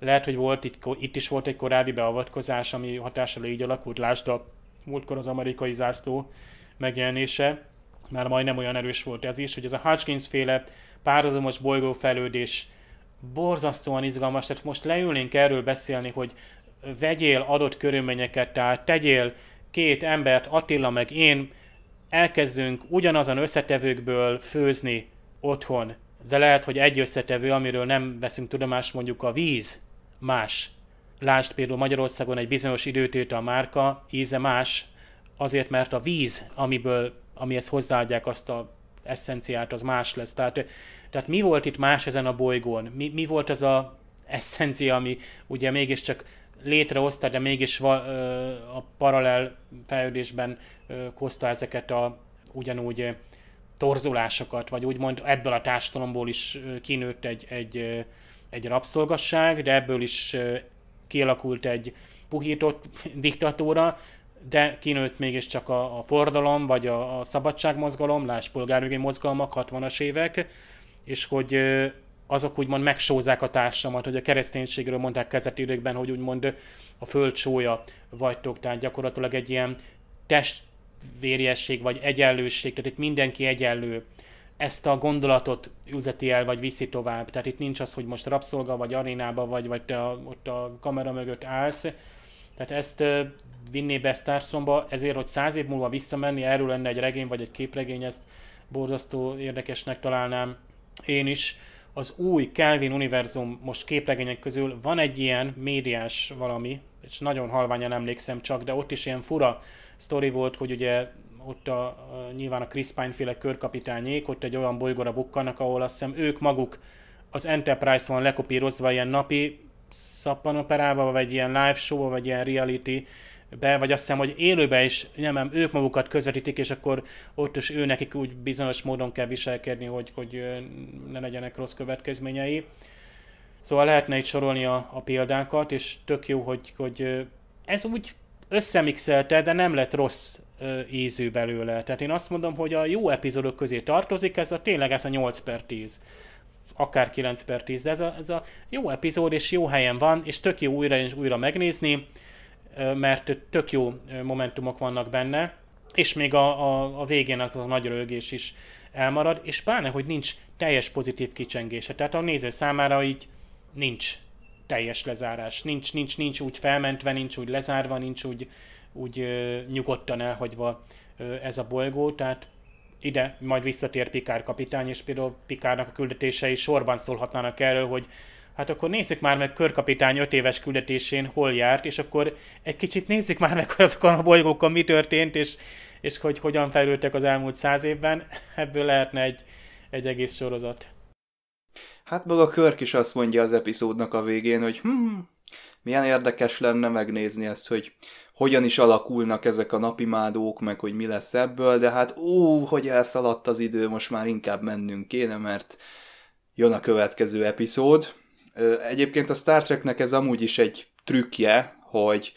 Lehet, hogy volt itt, itt is volt egy korábbi beavatkozás, ami hatással így alakult, lásd a múltkor az amerikai zászló megjelenése, már majdnem olyan erős volt ez is, hogy ez a Hodgkins féle párhuzamos bolygófejlődés borzasztóan izgalmas, tehát most leülnénk erről beszélni, hogy vegyél adott körülményeket, tehát tegyél két embert, Attila meg én, elkezdünk ugyanazon összetevőkből főzni otthon, de lehet, hogy egy összetevő, amiről nem veszünk tudomást, mondjuk a víz más. Lásd például Magyarországon egy bizonyos időtét a márka íze más, azért mert a víz, amiből, amihez hozzáadják azt a eszenciát, az más lesz. Tehát, tehát mi volt itt más ezen a bolygón? Mi, mi volt ez a eszencia, ami ugye mégiscsak létrehozta, de mégis va, ö, a paralel fejlődésben ö, hozta ezeket a ugyanúgy torzulásokat, vagy úgymond ebből a társadalomból is kinőtt egy, egy, egy rabszolgasság, de ebből is kialakult egy puhított diktatúra, de kinőtt mégiscsak a, a fordalom, vagy a, a szabadságmozgalom, láss polgárjogi mozgalmak, 60-as évek, és hogy azok úgymond megsózák a társamat, hogy a kereszténységről mondták kezdeti időkben, hogy úgymond a föld sója vagytok, tehát gyakorlatilag egy ilyen testvérjesség vagy egyenlőség, tehát itt mindenki egyenlő. Ezt a gondolatot ülteti el, vagy viszi tovább. Tehát itt nincs az, hogy most rabszolga, vagy arénába, vagy, vagy te a, ott a kamera mögött állsz. Tehát ezt vinné Bestárszomba, ezért, hogy száz év múlva visszamenni, erről lenne egy regény vagy egy képregény, ezt borzasztó érdekesnek találnám én is. Az új Calvin univerzum most képregények közül van egy ilyen médiás valami, és nagyon halványan emlékszem csak, de ott is ilyen fura sztori volt, hogy ugye ott a, a nyilván a Chris Pine féle körkapitányék, ott egy olyan bolygóra bukkannak, ahol azt hiszem ők maguk az Enterprise van lekopírozva ilyen napi szappanoperában, vagy ilyen live show vagy ilyen reality be, vagy azt hiszem, hogy élőben is nem, nem, ők magukat közvetítik, és akkor ott is ő nekik úgy bizonyos módon kell viselkedni, hogy, hogy ne legyenek rossz következményei. Szóval lehetne itt sorolni a, a példákat, és tök jó, hogy, hogy ez úgy összemixelte, de nem lett rossz ízű belőle. Tehát én azt mondom, hogy a jó epizódok közé tartozik, ez a tényleg ez a 8 per 10 akár 9 per 10, de ez a, ez a jó epizód, és jó helyen van, és tök jó újra és újra megnézni mert tök jó momentumok vannak benne, és még a, a, a végén az a nagy rögés is elmarad, és pláne, hogy nincs teljes pozitív kicsengése, tehát a néző számára így nincs teljes lezárás, nincs, nincs, nincs úgy felmentve, nincs úgy lezárva, nincs úgy, úgy ö, nyugodtan elhagyva ö, ez a bolygó, tehát ide majd visszatér Pikár kapitány, és például Pikárnak a küldetései sorban szólhatnának erről, hogy hát akkor nézzük már meg körkapitány 5 éves küldetésén hol járt, és akkor egy kicsit nézzük már meg, hogy azokon a bolygókon mi történt, és, és hogy hogyan fejlődtek az elmúlt száz évben. Ebből lehetne egy, egy egész sorozat. Hát maga Körk is azt mondja az epizódnak a végén, hogy hm, milyen érdekes lenne megnézni ezt, hogy hogyan is alakulnak ezek a napimádók, meg hogy mi lesz ebből, de hát ó, hogy elszaladt az idő, most már inkább mennünk kéne, mert jön a következő epizód, Egyébként a Star Treknek ez amúgy is egy trükkje, hogy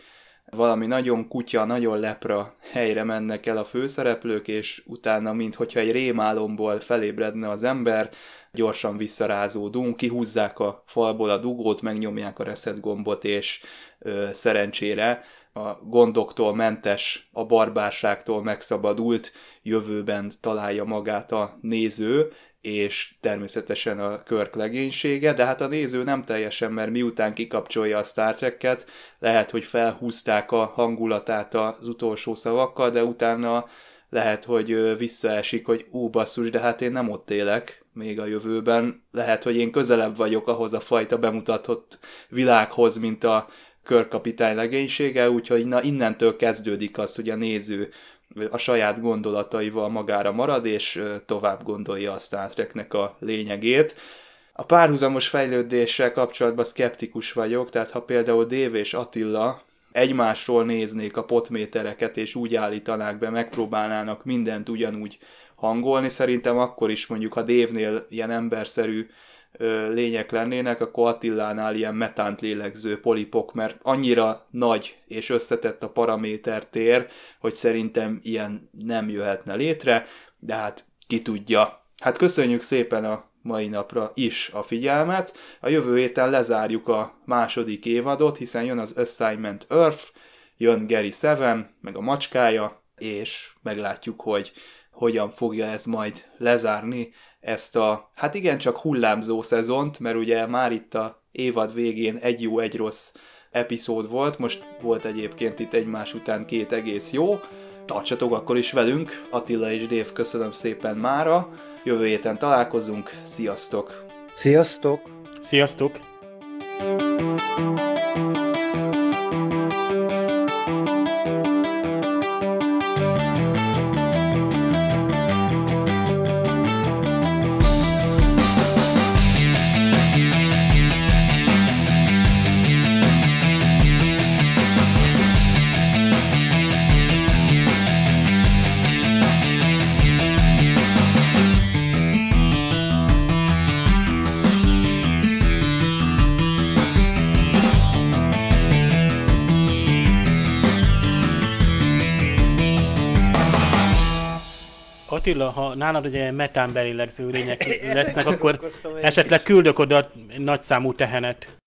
valami nagyon kutya, nagyon lepra helyre mennek el a főszereplők, és utána, minthogyha egy rémálomból felébredne az ember, gyorsan visszarázódunk, kihúzzák a falból a dugót, megnyomják a reset gombot, és ö, szerencsére a gondoktól mentes, a barbárságtól megszabadult jövőben találja magát a néző, és természetesen a Körk legénysége, de hát a néző nem teljesen, mert miután kikapcsolja a Star trek lehet, hogy felhúzták a hangulatát az utolsó szavakkal, de utána lehet, hogy visszaesik, hogy ú, basszus, de hát én nem ott élek még a jövőben. Lehet, hogy én közelebb vagyok ahhoz a fajta bemutatott világhoz, mint a körkapitány legénysége, úgyhogy na innentől kezdődik az, hogy a néző a saját gondolataival magára marad, és tovább gondolja a Star Treknek a lényegét. A párhuzamos fejlődéssel kapcsolatban szkeptikus vagyok, tehát ha például Dév és Attila egymásról néznék a potmétereket, és úgy állítanák be, megpróbálnának mindent ugyanúgy hangolni, szerintem akkor is mondjuk, ha Dévnél ilyen emberszerű lények lennének, akkor Attilánál ilyen metánt lélegző polipok, mert annyira nagy és összetett a tér, hogy szerintem ilyen nem jöhetne létre, de hát ki tudja. Hát köszönjük szépen a mai napra is a figyelmet. A jövő héten lezárjuk a második évadot, hiszen jön az Assignment Earth, jön Gary Seven, meg a macskája, és meglátjuk, hogy hogyan fogja ez majd lezárni ezt a, hát igen, csak hullámzó szezont, mert ugye már itt a évad végén egy jó, egy rossz epizód volt, most volt egyébként itt egymás után két egész jó, tartsatok akkor is velünk, Attila és Dév köszönöm szépen mára, jövő héten találkozunk, sziasztok! Sziasztok! Sziasztok! Sziasztok. Attila, ha nálad ugye metán lények lesznek, akkor esetleg küldök oda nagyszámú tehenet.